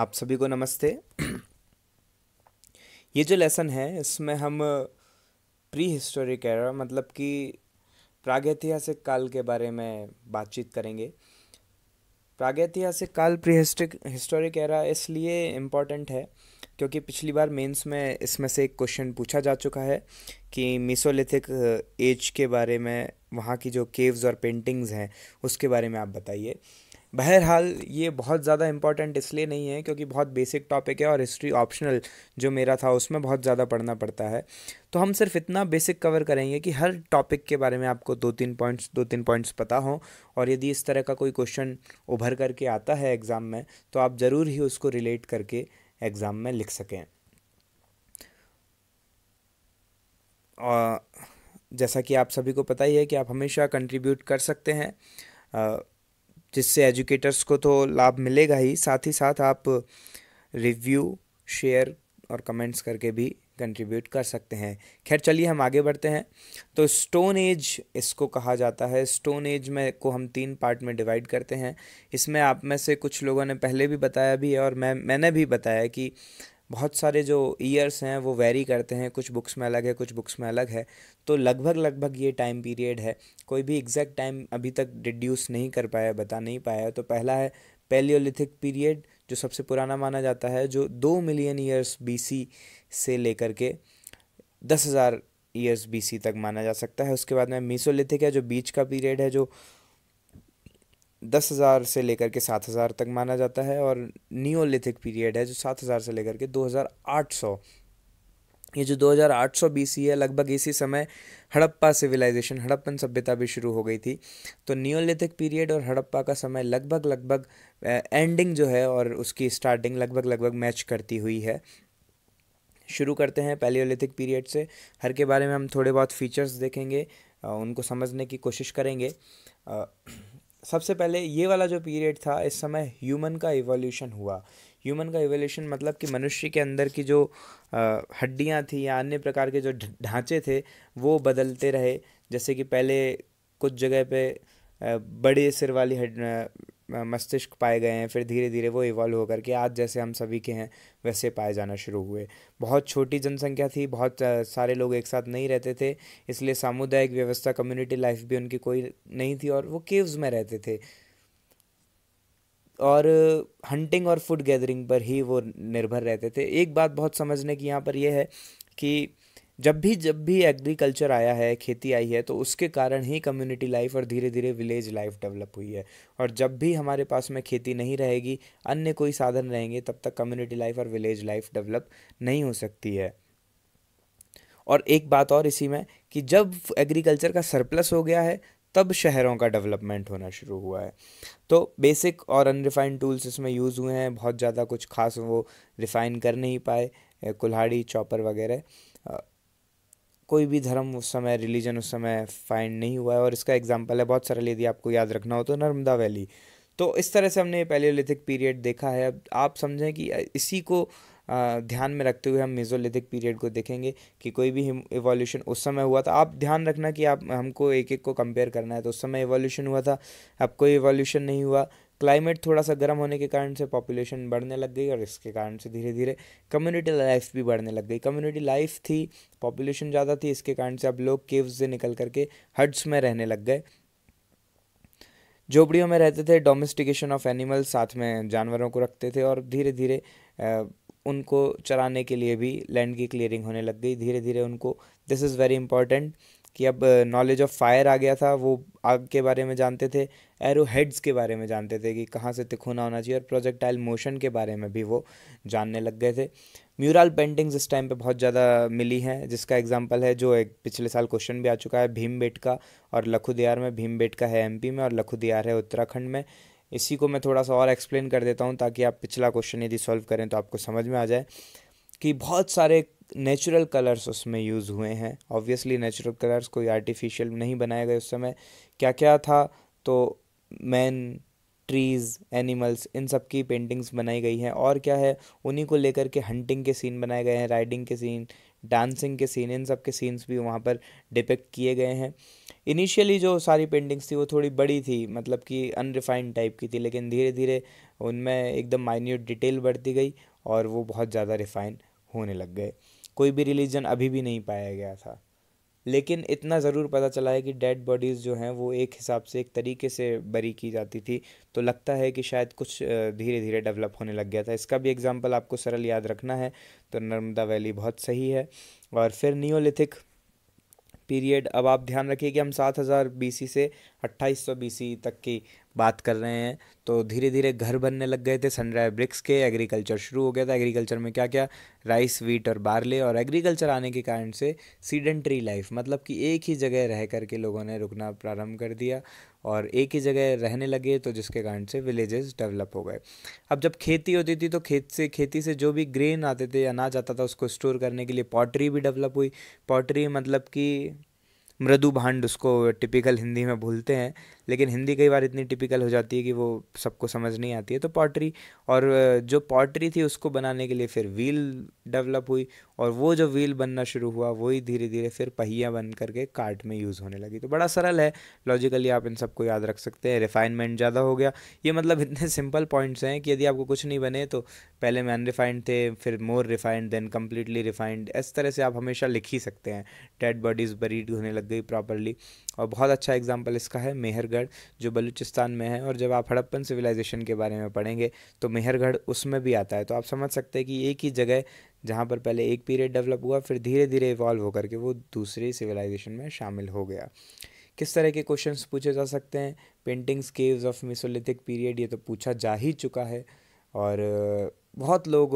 आप सभी को नमस्ते ये जो लेसन है इसमें हम प्री हिस्टोरिक एरा मतलब कि प्रागैतिहासिक काल के बारे में बातचीत करेंगे प्रागैतिहासिक काल प्री हिस्ट्रिक हिस्टोरिक एरा इसलिए इम्पॉर्टेंट है क्योंकि पिछली बार मेंस में इसमें से एक क्वेश्चन पूछा जा चुका है कि मिसोलिथिक एज के बारे में वहाँ की जो केव्स और पेंटिंग्स हैं उसके बारे में आप बताइए बहरहाल ये बहुत ज़्यादा इंपॉर्टेंट इसलिए नहीं है क्योंकि बहुत बेसिक टॉपिक है और हिस्ट्री ऑप्शनल जो मेरा था उसमें बहुत ज़्यादा पढ़ना पड़ता है तो हम सिर्फ इतना बेसिक कवर करेंगे कि हर टॉपिक के बारे में आपको दो तीन पॉइंट्स दो तीन पॉइंट्स पता हों और यदि इस तरह का कोई क्वेश्चन उभर करके आता है एग्ज़ाम में तो आप ज़रूर ही उसको रिलेट करके एग्ज़ाम में लिख सकें और जैसा कि आप सभी को पता ही है कि आप हमेशा कंट्रीब्यूट कर सकते हैं जिससे एजुकेटर्स को तो लाभ मिलेगा ही साथ ही साथ आप रिव्यू शेयर और कमेंट्स करके भी कंट्रीब्यूट कर सकते हैं खैर चलिए हम आगे बढ़ते हैं तो स्टोन एज इसको कहा जाता है स्टोन एज में को हम तीन पार्ट में डिवाइड करते हैं इसमें आप में से कुछ लोगों ने पहले भी बताया भी है और मैं मैंने भी बताया कि बहुत सारे जो ईयर्स हैं वो वेरी करते हैं कुछ बुक्स में अलग है कुछ बुक्स में अलग है तो लगभग लगभग ये टाइम पीरियड है कोई भी एग्जैक्ट टाइम अभी तक डिड्यूस नहीं कर पाया बता नहीं पाया तो पहला है पेलियोलिथिक पीरियड जो सबसे पुराना माना जाता है जो दो मिलियन ईयर्स बी से लेकर के दस हज़ार ईयर्स बी तक माना जा सकता है उसके बाद में मीसोलिथिक है जो बीच का पीरियड है जो दस हज़ार से लेकर के सात हज़ार तक माना जाता है और नियोलिथिक पीरियड है जो सात हज़ार से लेकर के दो हज़ार आठ सौ ये जो 2800 बीसी है लगभग इसी समय हड़प्पा सिविलाइजेशन हड़प्पन सभ्यता भी शुरू हो गई थी तो नियोलिथिक पीरियड और हड़प्पा का समय लगभग लगभग एंडिंग जो है और उसकी स्टार्टिंग लगभग लगभग मैच करती हुई है शुरू करते हैं पैलियोलिथिक पीरियड से हर के बारे में हम थोड़े बहुत फीचर्स देखेंगे उनको समझने की कोशिश करेंगे सबसे पहले ये वाला जो पीरियड था इस समय ह्यूमन का एवोल्यूशन हुआ ह्यूमन का एवोल्यूशन मतलब कि मनुष्य के अंदर की जो हड्डियाँ थी या अन्य प्रकार के जो ढांचे थे वो बदलते रहे जैसे कि पहले कुछ जगह पे बड़े सिर वाली मस्तिष्क पाए गए हैं फिर धीरे धीरे वो इवॉल्व होकर के आज जैसे हम सभी के हैं वैसे पाए जाना शुरू हुए बहुत छोटी जनसंख्या थी बहुत सारे लोग एक साथ नहीं रहते थे इसलिए सामुदायिक व्यवस्था कम्युनिटी लाइफ भी उनकी कोई नहीं थी और वो केव्स में रहते थे और हंटिंग और फूड गैदरिंग पर ही वो निर्भर रहते थे एक बात बहुत समझने की यहाँ पर यह है कि जब भी जब भी एग्रीकल्चर आया है खेती आई है तो उसके कारण ही कम्युनिटी लाइफ और धीरे धीरे विलेज लाइफ डेवलप हुई है और जब भी हमारे पास में खेती नहीं रहेगी अन्य कोई साधन रहेंगे तब तक कम्युनिटी लाइफ और विलेज लाइफ डेवलप नहीं हो सकती है और एक बात और इसी में कि जब एग्रीकल्चर का सरप्लस हो गया है तब शहरों का डेवलपमेंट होना शुरू हुआ है तो बेसिक और अनरिफाइंड टूल्स इसमें यूज़ हुए हैं बहुत ज़्यादा कुछ खास वो रिफ़ाइन कर नहीं पाए कुल्हाड़ी चॉपर वगैरह कोई भी धर्म उस समय रिलीजन उस समय फाइंड नहीं हुआ है और इसका एग्जाम्पल है बहुत सारा यदि आपको याद रखना हो तो नर्मदा वैली तो इस तरह से हमने पैलियोलिथिक पीरियड देखा है अब आप समझें कि इसी को ध्यान में रखते हुए हम मेजोलिथिक पीरियड को देखेंगे कि कोई भी इवोल्यूशन उस समय हुआ था आप ध्यान रखना कि आप हमको एक एक को कंपेयर करना है तो उस समय इवोल्यूशन हुआ था अब कोई इवोल्यूशन नहीं हुआ क्लाइमेट थोड़ा सा गर्म होने के कारण से पॉपुलेशन बढ़ने लग गई और इसके कारण से धीरे धीरे कम्युनिटी लाइफ भी बढ़ने लग गई कम्युनिटी लाइफ थी पॉपुलेशन ज़्यादा थी इसके कारण से अब लोग केव्स से निकल करके हट्स में रहने लग गए झोपड़ियों में रहते थे डोमेस्टिकेशन ऑफ एनिमल्स साथ में जानवरों को रखते थे और धीरे धीरे उनको चराने के लिए भी लैंड की क्लियरिंग होने लग गई धीरे धीरे उनको दिस इज़ वेरी इंपॉर्टेंट कि अब नॉलेज ऑफ फायर आ गया था वो आग के बारे में जानते थे एरो हेड्स के बारे में जानते थे कि कहाँ से तिखुना होना चाहिए और प्रोजेक्टाइल मोशन के बारे में भी वो जानने लग गए थे म्यूरल पेंटिंग्स इस टाइम पे बहुत ज़्यादा मिली हैं जिसका एग्जांपल है जो एक पिछले साल क्वेश्चन भी आ चुका है भीम बेट का और लखुदियार में भीम बेट का है एम में और लखुदियार है उत्तराखंड में इसी को मैं थोड़ा सा और एक्सप्लेन कर देता हूँ ताकि आप पिछला क्वेश्चन यदि सॉल्व करें तो आपको समझ में आ जाए कि बहुत सारे नेचुरल कलर्स उसमें यूज़ हुए हैं ऑब्वियसली नेचुरल कलर्स कोई आर्टिफिशियल नहीं बनाए गए उस समय क्या क्या था तो मैन ट्रीज़ एनिमल्स इन सब की पेंटिंग्स बनाई गई हैं और क्या है उन्हीं को लेकर के हंटिंग के सीन बनाए गए हैं राइडिंग के सीन डांसिंग के सीन इन सब के सीन्स भी वहाँ पर डिपेक्ट किए गए हैं इनिशियली जो सारी पेंटिंग्स थी वो थोड़ी बड़ी थी मतलब कि अनरिफाइंड टाइप की थी लेकिन धीरे धीरे उनमें एकदम माइन्यूट डिटेल बढ़ती गई और वो बहुत ज़्यादा रिफाइन होने लग गए कोई भी रिलीजन अभी भी नहीं पाया गया था लेकिन इतना ज़रूर पता चला है कि डेड बॉडीज़ जो हैं वो एक हिसाब से एक तरीके से बरी की जाती थी तो लगता है कि शायद कुछ धीरे धीरे डेवलप होने लग गया था इसका भी एग्जांपल आपको सरल याद रखना है तो नर्मदा वैली बहुत सही है और फिर नियोलिथिक पीरियड अब आप ध्यान रखिए कि हम सात हज़ार बी से अट्ठाईस सौ बी तक की बात कर रहे हैं तो धीरे धीरे घर बनने लग गए थे सनराय ब्रिक्स के एग्रीकल्चर शुरू हो गया था एग्रीकल्चर में क्या क्या राइस वीट और बार्ले और एग्रीकल्चर आने के कारण से सीडेंट्री लाइफ मतलब कि एक ही जगह रह करके लोगों ने रुकना प्रारंभ कर दिया और एक ही जगह रहने लगे तो जिसके कारण से विलेजेस डेवलप हो गए अब जब खेती होती थी तो खेत से खेती से जो भी ग्रेन आते थे अनाज आता था उसको स्टोर करने के लिए पॉटरी भी डेवलप हुई पॉटरी मतलब कि मृदु भांड उसको टिपिकल हिंदी में भूलते हैं लेकिन हिंदी कई बार इतनी टिपिकल हो जाती है कि वो सबको समझ नहीं आती है तो पॉटरी और जो पॉटरी थी उसको बनाने के लिए फिर व्हील डेवलप हुई और वो जो व्हील बनना शुरू हुआ वही धीरे धीरे फिर पहिया बन करके कार्ट में यूज़ होने लगी तो बड़ा सरल है लॉजिकली आप इन सबको याद रख सकते हैं रिफाइनमेंट ज़्यादा हो गया ये मतलब इतने सिंपल पॉइंट्स हैं कि यदि आपको कुछ नहीं बने तो पहले मैं अनरिफाइंड थे फिर more refined then completely refined इस तरह से आप हमेशा लिख ही सकते हैं डेड बॉडीज़ बरीड होने लग गई प्रॉपरली और बहुत अच्छा एग्जाम्पल इसका है मेहरगढ़ जो बलूचिस्तान में है और जब आप हड़प्पन सिविलाइजेशन के बारे में पढ़ेंगे तो मेहरगढ़ उसमें भी आता है तो आप समझ सकते हैं कि एक ही जगह जहाँ पर पहले एक पीरियड डेवलप हुआ फिर धीरे धीरे इवॉल्व होकर के वो दूसरे सिविलाइजेशन में शामिल हो गया किस तरह के क्वेश्चंस पूछे जा सकते हैं paintings caves of mesolithic period ये तो पूछा जा ही चुका है और बहुत लोग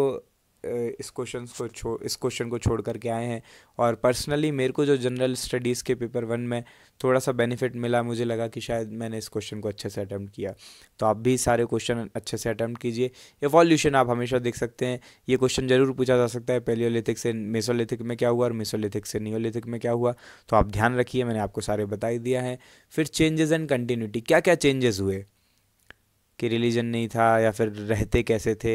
इस क्वेश्चन को छोड़ इस क्वेश्चन को छोड़ करके आए हैं और पर्सनली मेरे को जो जनरल स्टडीज़ के पेपर वन में थोड़ा सा बेनिफिट मिला मुझे लगा कि शायद मैंने इस क्वेश्चन को अच्छे से अटैम्प्ट किया तो आप भी सारे क्वेश्चन अच्छे से अटैम्प्ट कीजिए एवोल्यूशन आप हमेशा देख सकते हैं ये क्वेश्चन ज़रूर पूछा जा सकता है पेलियोलिथिक से मेसोलिथिक में क्या हुआ और मेसोलिथिक से नियोलिथिक में क्या हुआ तो आप ध्यान रखिए मैंने आपको सारे बता ही दिया है फिर चेंजेस एंड कंटिन्यूटी क्या क्या चेंजेस हुए कि रिलीजन नहीं था या फिर रहते कैसे थे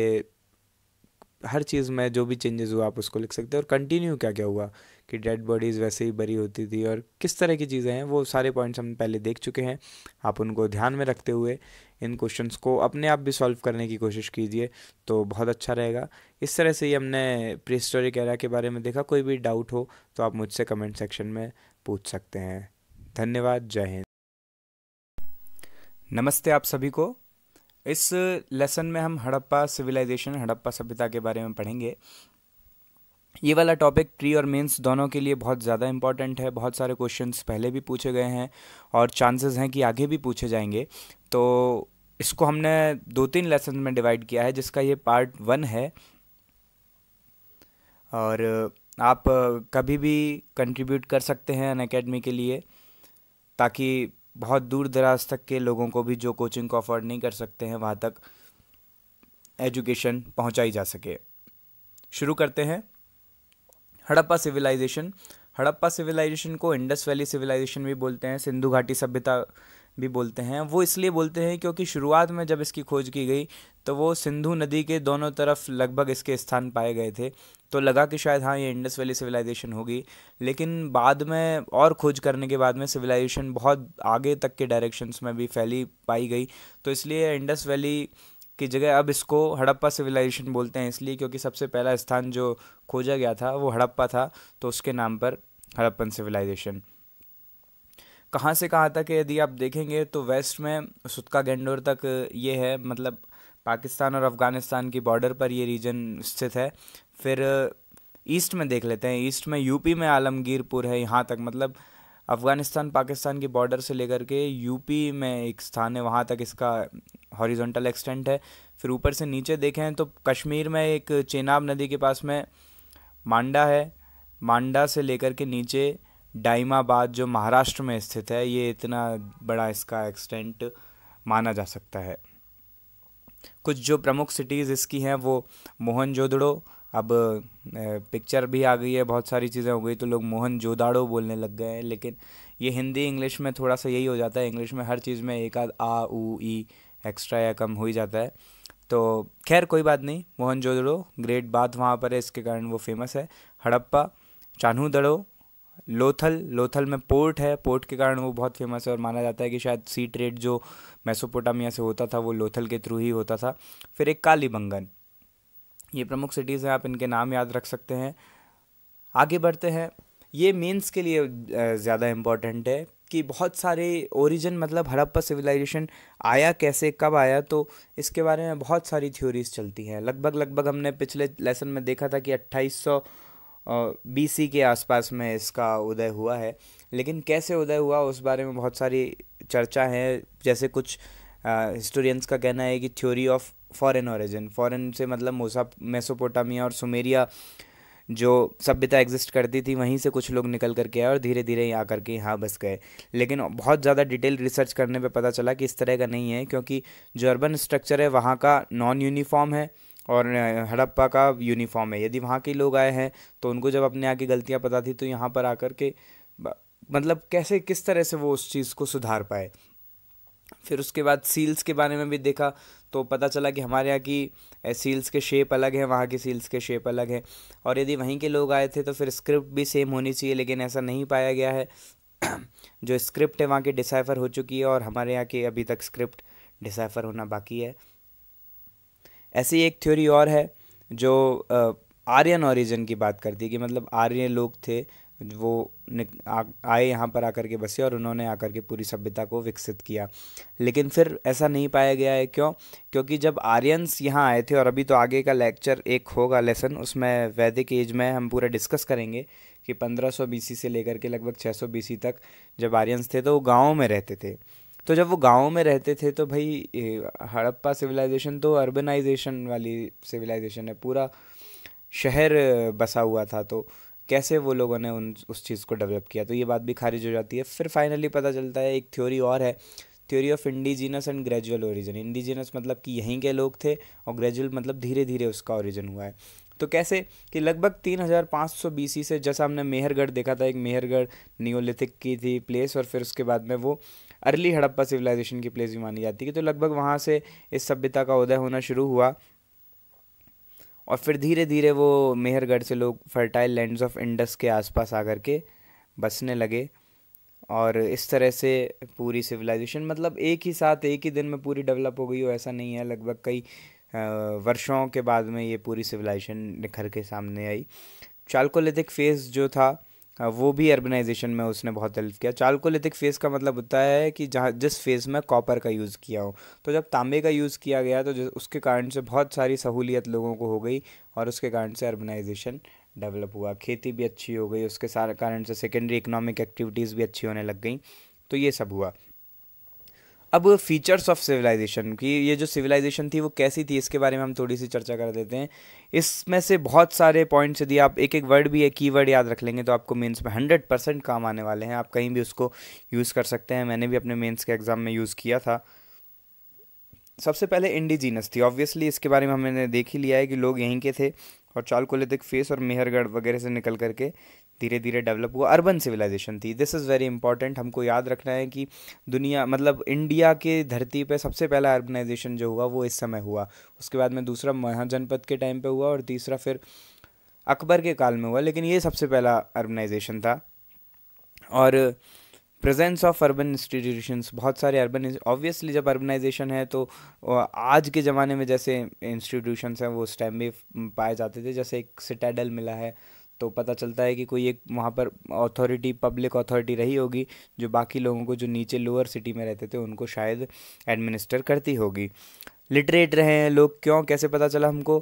हर चीज़ में जो भी चेंजेस हुआ आप उसको लिख सकते हैं और कंटिन्यू क्या क्या हुआ कि डेड बॉडीज़ वैसे ही बरी होती थी और किस तरह की चीज़ें हैं वो सारे पॉइंट्स हम पहले देख चुके हैं आप उनको ध्यान में रखते हुए इन क्वेश्चंस को अपने आप भी सॉल्व करने की कोशिश कीजिए तो बहुत अच्छा रहेगा इस तरह से ही हमने प्री हिस्टोरिक एरा के बारे में देखा कोई भी डाउट हो तो आप मुझसे कमेंट सेक्शन में पूछ सकते हैं धन्यवाद जय हिंद नमस्ते आप सभी को इस लेसन में हम हड़प्पा सिविलाइजेशन हड़प्पा सभ्यता के बारे में पढ़ेंगे ये वाला टॉपिक प्री और मेंस दोनों के लिए बहुत ज़्यादा इंपॉर्टेंट है बहुत सारे क्वेश्चंस पहले भी पूछे गए हैं और चांसेस हैं कि आगे भी पूछे जाएंगे तो इसको हमने दो तीन लेसन में डिवाइड किया है जिसका ये पार्ट वन है और आप कभी भी कंट्रीब्यूट कर सकते हैं अन अकेडमी के लिए ताकि बहुत दूर दराज तक के लोगों को भी जो कोचिंग को अफोर्ड नहीं कर सकते हैं वहाँ तक एजुकेशन पहुँचाई जा सके शुरू करते हैं हड़प्पा सिविलाइजेशन हड़प्पा सिविलाइजेशन को इंडस वैली सिविलाइजेशन भी बोलते हैं सिंधु घाटी सभ्यता भी बोलते हैं वो इसलिए बोलते हैं क्योंकि शुरुआत में जब इसकी खोज की गई तो वो सिंधु नदी के दोनों तरफ लगभग इसके स्थान पाए गए थे तो लगा कि शायद हाँ ये इंडस वैली सिविलाइजेशन होगी लेकिन बाद में और खोज करने के बाद में सिविलाइजेशन बहुत आगे तक के डायरेक्शंस में भी फैली पाई गई तो इसलिए इंडस वैली की जगह अब इसको हड़प्पा सिविलाइजेशन बोलते हैं इसलिए क्योंकि सबसे पहला स्थान जो खोजा गया था वो हड़प्पा था तो उसके नाम पर हड़प्पन सिविलाइजेशन कहाँ से कहाँ तक यदि आप देखेंगे तो वेस्ट में सुतका गेंडोर तक ये है मतलब पाकिस्तान और अफ़गानिस्तान की बॉर्डर पर ये रीजन स्थित है फिर ईस्ट में देख लेते हैं ईस्ट में यूपी में आलमगीरपुर है यहाँ तक मतलब अफ़गानिस्तान पाकिस्तान की बॉर्डर से लेकर के यूपी में एक स्थान है वहाँ तक इसका हॉरिजॉन्टल एक्सटेंट है फिर ऊपर से नीचे देखें तो कश्मीर में एक चेनाब नदी के पास में मांडा है मांडा से लेकर के नीचे डाइमाबाद जो महाराष्ट्र में स्थित है ये इतना बड़ा इसका एक्सटेंट माना जा सकता है कुछ जो प्रमुख सिटीज़ इसकी हैं वो मोहनजोदड़ो अब पिक्चर भी आ गई है बहुत सारी चीज़ें हो गई तो लोग मोहन जोदाड़ो बोलने लग गए हैं लेकिन ये हिंदी इंग्लिश में थोड़ा सा यही हो जाता है इंग्लिश में हर चीज़ में एक आध आ ऊ ई एक्स्ट्रा या कम हो ही जाता है तो खैर कोई बात नहीं मोहन जोदड़ो ग्रेट बात वहाँ पर है इसके कारण वो फेमस है हड़प्पा चानू दड़ो लोथल लोथल में पोर्ट है पोर्ट के कारण वो बहुत फेमस है और माना जाता है कि शायद सी ट्रेड जो मेसोपोटामिया से होता था वो लोथल के थ्रू ही होता था फिर एक कालीबंगन ये प्रमुख सिटीज़ हैं आप इनके नाम याद रख सकते हैं आगे बढ़ते हैं ये मेंस के लिए ज़्यादा इम्पॉर्टेंट है कि बहुत सारे ओरिजिन मतलब हड़प्पा सिविलाइजेशन आया कैसे कब आया तो इसके बारे में बहुत सारी थ्योरीज चलती हैं लगभग लगभग हमने पिछले लेसन में देखा था कि अट्ठाईस बीसी के आसपास में इसका उदय हुआ है लेकिन कैसे उदय हुआ उस बारे में बहुत सारी चर्चा है जैसे कुछ हिस्टोरियंस का कहना है कि theory of foreign origin foreign से मतलब मोसा मेसोपोटामिया और सुमेरिया जो सभ्यता एग्जिस्ट करती थी वहीं से कुछ लोग निकल करके आए और धीरे धीरे यहाँ करके यहाँ बस गए लेकिन बहुत ज़्यादा डिटेल रिसर्च करने पे पता चला कि इस तरह का नहीं है क्योंकि जो अर्बन स्ट्रक्चर है वहाँ का नॉन यूनिफॉर्म है और हड़प्पा का यूनिफॉर्म है यदि वहाँ के लोग आए हैं तो उनको जब अपने यहाँ की गलतियाँ पता थी तो यहाँ पर आकर के मतलब कैसे किस तरह से वो उस चीज़ को सुधार पाए फिर उसके बाद सील्स के बारे में भी देखा तो पता चला कि हमारे यहाँ की सील्स के शेप अलग हैं वहाँ के सील्स के शेप अलग हैं और यदि वहीं के लोग आए थे तो फिर स्क्रिप्ट भी सेम होनी चाहिए लेकिन ऐसा नहीं पाया गया है जो स्क्रिप्ट है वहाँ की डिसाइफ़र हो चुकी है और हमारे यहाँ की अभी तक स्क्रिप्ट डिसाइफ़र होना बाकी है ऐसी एक थ्योरी और है जो आर्यन ओरिजिन की बात करती है कि मतलब आर्य लोग थे वो आए यहाँ पर आकर के बसे और उन्होंने आकर के पूरी सभ्यता को विकसित किया लेकिन फिर ऐसा नहीं पाया गया है क्यों क्योंकि जब आर्यंस यहाँ आए थे और अभी तो आगे का लेक्चर एक होगा लेसन उसमें वैदिक एज में हम पूरा डिस्कस करेंगे कि 1500 बीसी से लेकर के लगभग 600 बीसी तक जब आर्यंस थे तो वो गाँव में रहते थे तो जब वो गाँव में रहते थे तो भाई हड़प्पा सिविलाइजेशन तो अर्बनाइजेशन वाली सिविलाइजेशन है पूरा शहर बसा हुआ था तो कैसे वो लोगों ने उन उस चीज़ को डेवलप किया तो ये बात भी खारिज हो जाती है फिर फाइनली पता चलता है एक थ्योरी और है theory of indigenous and gradual origin indigenous मतलब कि यहीं के लोग थे और ग्रेजुअल मतलब धीरे धीरे उसका ओरिजिन हुआ है तो कैसे कि लगभग 3500 बीसी से जैसा हमने मेहरगढ़ देखा था एक मेहरगढ़ नियोलिथिक की थी प्लेस और फिर उसके बाद में वो अर्ली हड़प्पा सिविलाइजेशन की प्लेस भी मानी जाती है तो लगभग वहाँ से इस सभ्यता का उदय होना शुरू हुआ और फिर धीरे धीरे वो मेहरगढ़ से लोग फर्टाइल लैंड्स ऑफ इंडस के आसपास आकर के बसने लगे और इस तरह से पूरी सिविलाइजेशन मतलब एक ही साथ एक ही दिन में पूरी डेवलप हो गई हो ऐसा नहीं है लगभग कई वर्षों के बाद में ये पूरी सिविलाइजेशन निखर के सामने आई चालकोलिथिक फेज़ जो था हाँ, वो भी अर्बनाइजेशन में उसने बहुत हेल्प किया चालकोलिथिक फेस का मतलब होता है कि जहाँ जिस फेज़ में कॉपर का यूज़ किया हो तो जब तांबे का यूज़ किया गया तो उसके कारण से बहुत सारी सहूलियत लोगों को हो गई और उसके कारण से अर्बनाइजेशन डेवलप हुआ खेती भी अच्छी हो गई उसके सारे कारण से सेकेंडरी इकोनॉमिक एक्टिविटीज़ भी अच्छी होने लग गई तो ये सब हुआ अब फीचर्स ऑफ सिविलाइजेशन की ये जो सिविलाइजेशन थी वो कैसी थी इसके बारे में हम थोड़ी सी चर्चा कर देते हैं इसमें से बहुत सारे पॉइंट्स यदि आप एक एक वर्ड भी है कीवर्ड याद रख लेंगे तो आपको मेंस में हंड्रेड परसेंट काम आने वाले हैं आप कहीं भी उसको यूज़ कर सकते हैं मैंने भी अपने मेंस के एग्ज़ाम में यूज़ किया था सबसे पहले इंडिजीनस थी ऑब्वियसली इसके बारे में हमने देख ही लिया है कि लोग यहीं के थे और चालकोलिथिक फेस और मेहरगढ़ वगैरह से निकल करके धीरे धीरे डेवलप हुआ अर्बन सिविलाइजेशन थी दिस इज़ वेरी इंपॉर्टेंट हमको याद रखना है कि दुनिया मतलब इंडिया के धरती पे सबसे पहला अर्बनाइजेशन जो हुआ वो इस समय हुआ उसके बाद में दूसरा महाजनपद के टाइम पे हुआ और तीसरा फिर अकबर के काल में हुआ लेकिन ये सबसे पहला अर्बनाइजेशन था और प्रेजेंस ऑफ अर्बन इंस्टीट्यूशंस बहुत सारे अर्बन ऑब्वियसली जब अर्बनाइजेशन है तो आज के ज़माने में जैसे इंस्टीट्यूशंस हैं वो उस टाइम भी पाए जाते थे जैसे एक सिटाडल मिला है तो पता चलता है कि कोई एक वहाँ पर अथॉरिटी पब्लिक अथॉरिटी रही होगी जो बाकी लोगों को जो नीचे लोअर सिटी में रहते थे उनको शायद एडमिनिस्टर करती होगी लिटरेट रहे हैं लोग क्यों कैसे पता चला हमको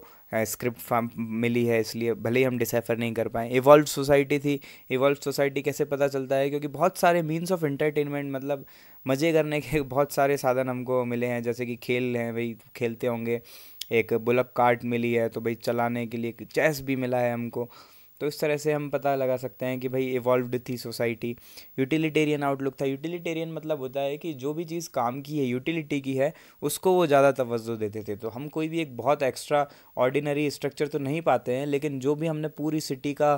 स्क्रिप्ट हाँ, फॉर्म मिली है इसलिए भले ही हम डिसाइफर नहीं कर पाए इवॉल्व सोसाइटी थी इवॉल्व सोसाइटी कैसे पता चलता है क्योंकि बहुत सारे मीन्स ऑफ एंटरटेनमेंट मतलब मज़े करने के बहुत सारे साधन हमको मिले हैं जैसे कि खेल हैं भाई खेलते होंगे एक बुलक कार्ट मिली है तो भाई चलाने के लिए चेस भी मिला है हमको तो इस तरह से हम पता लगा सकते हैं कि भाई इवॉल्व थी सोसाइटी यूटिलिटेरियन आउटलुक था यूटिलिटेरियन मतलब होता है कि जो भी चीज़ काम की है यूटिलिटी की है उसको वो ज़्यादा तवज्जो देते थे तो हम कोई भी एक बहुत एक्स्ट्रा ऑर्डिनरी स्ट्रक्चर तो नहीं पाते हैं लेकिन जो भी हमने पूरी सिटी का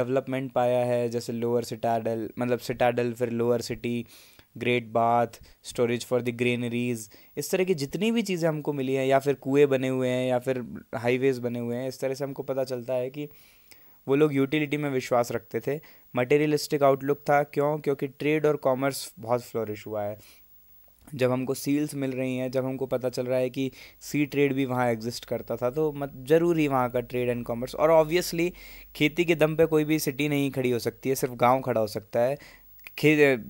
डेवलपमेंट पाया है जैसे लोअर सिटाडल मतलब सिटाडल फिर lower city great bath storage for the granaries इस तरह की जितनी भी चीज़ें हमको मिली हैं या फिर कुएँ बने हुए हैं या फिर हाईवेज़ बने हुए हैं इस तरह से हमको पता चलता है कि वो लोग यूटिलिटी में विश्वास रखते थे मटेरियलिस्टिक आउटलुक था क्यों क्योंकि ट्रेड और कॉमर्स बहुत फ्लोरिश हुआ है जब हमको सील्स मिल रही हैं जब हमको पता चल रहा है कि सी ट्रेड भी वहाँ एग्जिस्ट करता था तो मत ज़रूरी वहाँ का ट्रेड एंड कॉमर्स और ऑब्वियसली खेती के दम पे कोई भी सिटी नहीं खड़ी हो सकती है सिर्फ गांव खड़ा हो सकता है